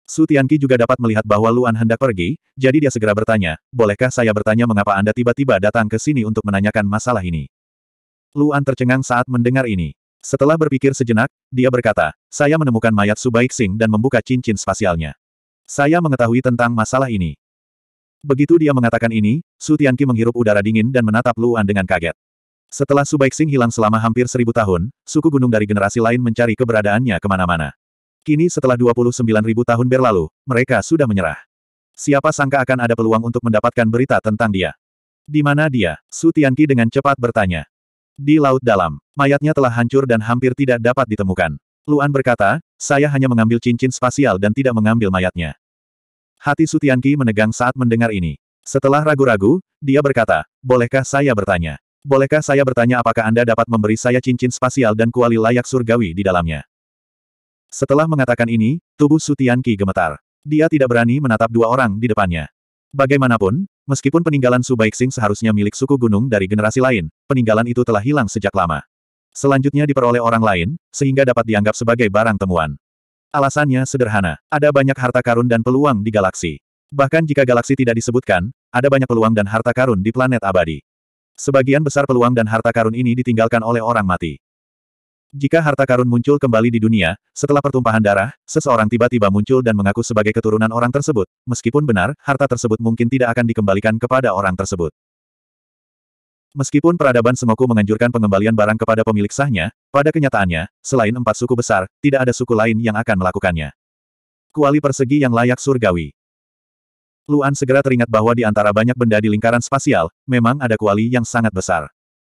Su Tianqi juga dapat melihat bahwa Luan hendak pergi, jadi dia segera bertanya, bolehkah saya bertanya mengapa Anda tiba-tiba datang ke sini untuk menanyakan masalah ini? Luan tercengang saat mendengar ini. Setelah berpikir sejenak, dia berkata, saya menemukan mayat Su Baixing dan membuka cincin spasialnya. Saya mengetahui tentang masalah ini. Begitu dia mengatakan ini, Su Tianqi menghirup udara dingin dan menatap Luan dengan kaget. Setelah Su Baixing hilang selama hampir seribu tahun, suku gunung dari generasi lain mencari keberadaannya kemana-mana. Kini setelah 29 ribu tahun berlalu, mereka sudah menyerah. Siapa sangka akan ada peluang untuk mendapatkan berita tentang dia. Di mana dia? Su Tianqi dengan cepat bertanya. Di Laut Dalam, mayatnya telah hancur dan hampir tidak dapat ditemukan. Luan berkata, saya hanya mengambil cincin spasial dan tidak mengambil mayatnya. Hati Sutianki menegang saat mendengar ini. Setelah ragu-ragu, dia berkata, bolehkah saya bertanya? Bolehkah saya bertanya apakah Anda dapat memberi saya cincin spasial dan kuali layak surgawi di dalamnya? Setelah mengatakan ini, tubuh Sutianki gemetar. Dia tidak berani menatap dua orang di depannya. Bagaimanapun, meskipun peninggalan Subaixing seharusnya milik suku gunung dari generasi lain, peninggalan itu telah hilang sejak lama. Selanjutnya diperoleh orang lain, sehingga dapat dianggap sebagai barang temuan. Alasannya sederhana, ada banyak harta karun dan peluang di galaksi. Bahkan jika galaksi tidak disebutkan, ada banyak peluang dan harta karun di planet abadi. Sebagian besar peluang dan harta karun ini ditinggalkan oleh orang mati. Jika harta karun muncul kembali di dunia, setelah pertumpahan darah, seseorang tiba-tiba muncul dan mengaku sebagai keturunan orang tersebut, meskipun benar, harta tersebut mungkin tidak akan dikembalikan kepada orang tersebut. Meskipun peradaban Semoku menganjurkan pengembalian barang kepada pemilik sahnya, pada kenyataannya, selain empat suku besar, tidak ada suku lain yang akan melakukannya. Kuali persegi yang layak surgawi. Luan segera teringat bahwa di antara banyak benda di lingkaran spasial, memang ada kuali yang sangat besar.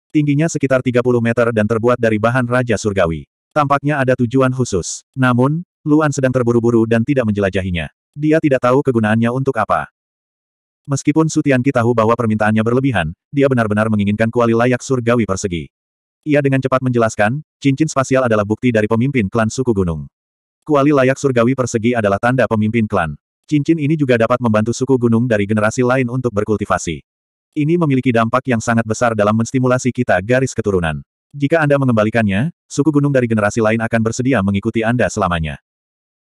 Tingginya sekitar 30 meter dan terbuat dari bahan Raja Surgawi. Tampaknya ada tujuan khusus. Namun, Luan sedang terburu-buru dan tidak menjelajahinya. Dia tidak tahu kegunaannya untuk apa. Meskipun Sutianki tahu bahwa permintaannya berlebihan, dia benar-benar menginginkan kuali layak surgawi persegi. Ia dengan cepat menjelaskan, cincin spasial adalah bukti dari pemimpin klan suku gunung. Kuali layak surgawi persegi adalah tanda pemimpin klan. Cincin ini juga dapat membantu suku gunung dari generasi lain untuk berkultivasi. Ini memiliki dampak yang sangat besar dalam menstimulasi kita garis keturunan. Jika Anda mengembalikannya, suku gunung dari generasi lain akan bersedia mengikuti Anda selamanya.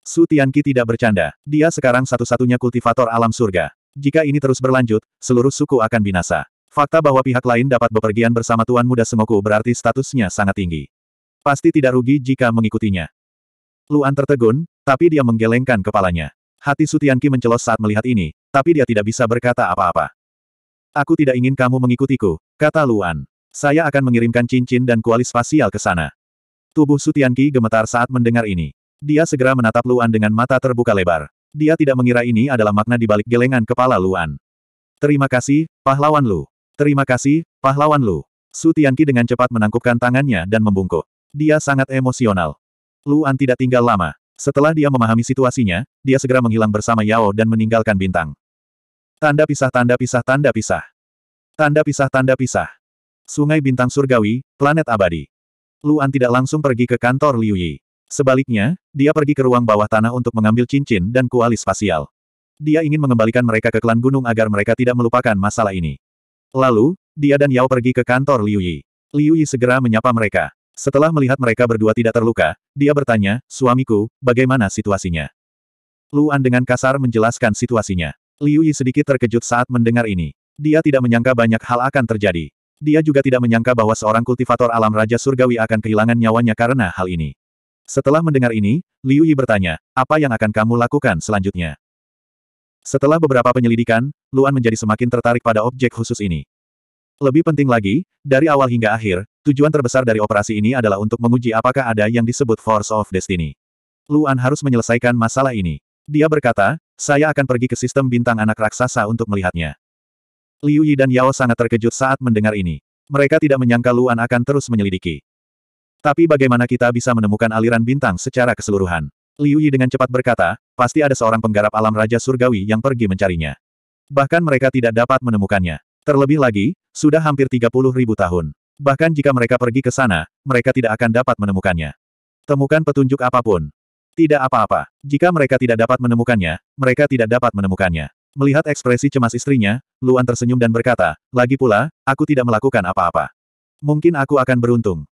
Su Tianqi tidak bercanda. Dia sekarang satu-satunya kultivator alam surga. Jika ini terus berlanjut, seluruh suku akan binasa. Fakta bahwa pihak lain dapat bepergian bersama Tuan Muda Semoku berarti statusnya sangat tinggi. Pasti tidak rugi jika mengikutinya. Luan tertegun, tapi dia menggelengkan kepalanya. Hati Sutianki mencelos saat melihat ini, tapi dia tidak bisa berkata apa-apa. Aku tidak ingin kamu mengikutiku, kata Luan. Saya akan mengirimkan cincin dan kuali spasial ke sana. Tubuh Sutianki gemetar saat mendengar ini. Dia segera menatap Luan dengan mata terbuka lebar. Dia tidak mengira ini adalah makna di balik gelengan kepala Luan. Terima kasih, pahlawan Lu. Terima kasih, pahlawan Lu. Su Tianqi dengan cepat menangkupkan tangannya dan membungkuk. Dia sangat emosional. Luan tidak tinggal lama. Setelah dia memahami situasinya, dia segera menghilang bersama Yao dan meninggalkan bintang. Tanda pisah tanda pisah tanda pisah. Tanda pisah tanda pisah. Sungai bintang surgawi, planet abadi. Luan tidak langsung pergi ke kantor Liu Yi. Sebaliknya, dia pergi ke ruang bawah tanah untuk mengambil cincin dan kuali spasial. Dia ingin mengembalikan mereka ke klan gunung agar mereka tidak melupakan masalah ini. Lalu, dia dan Yao pergi ke kantor Liu Yi. Liu Yi segera menyapa mereka. Setelah melihat mereka berdua tidak terluka, dia bertanya, suamiku, bagaimana situasinya? Luan dengan kasar menjelaskan situasinya. Liu Yi sedikit terkejut saat mendengar ini. Dia tidak menyangka banyak hal akan terjadi. Dia juga tidak menyangka bahwa seorang kultivator alam Raja Surgawi akan kehilangan nyawanya karena hal ini. Setelah mendengar ini, Liu Yi bertanya, apa yang akan kamu lakukan selanjutnya? Setelah beberapa penyelidikan, Luan menjadi semakin tertarik pada objek khusus ini. Lebih penting lagi, dari awal hingga akhir, tujuan terbesar dari operasi ini adalah untuk menguji apakah ada yang disebut Force of Destiny. Luan harus menyelesaikan masalah ini. Dia berkata, saya akan pergi ke sistem bintang anak raksasa untuk melihatnya. Liu Yi dan Yao sangat terkejut saat mendengar ini. Mereka tidak menyangka Luan akan terus menyelidiki. Tapi bagaimana kita bisa menemukan aliran bintang secara keseluruhan? Liu Yi dengan cepat berkata, pasti ada seorang penggarap alam Raja Surgawi yang pergi mencarinya. Bahkan mereka tidak dapat menemukannya. Terlebih lagi, sudah hampir 30 ribu tahun. Bahkan jika mereka pergi ke sana, mereka tidak akan dapat menemukannya. Temukan petunjuk apapun. Tidak apa-apa. Jika mereka tidak dapat menemukannya, mereka tidak dapat menemukannya. Melihat ekspresi cemas istrinya, Luan tersenyum dan berkata, lagi pula, aku tidak melakukan apa-apa. Mungkin aku akan beruntung.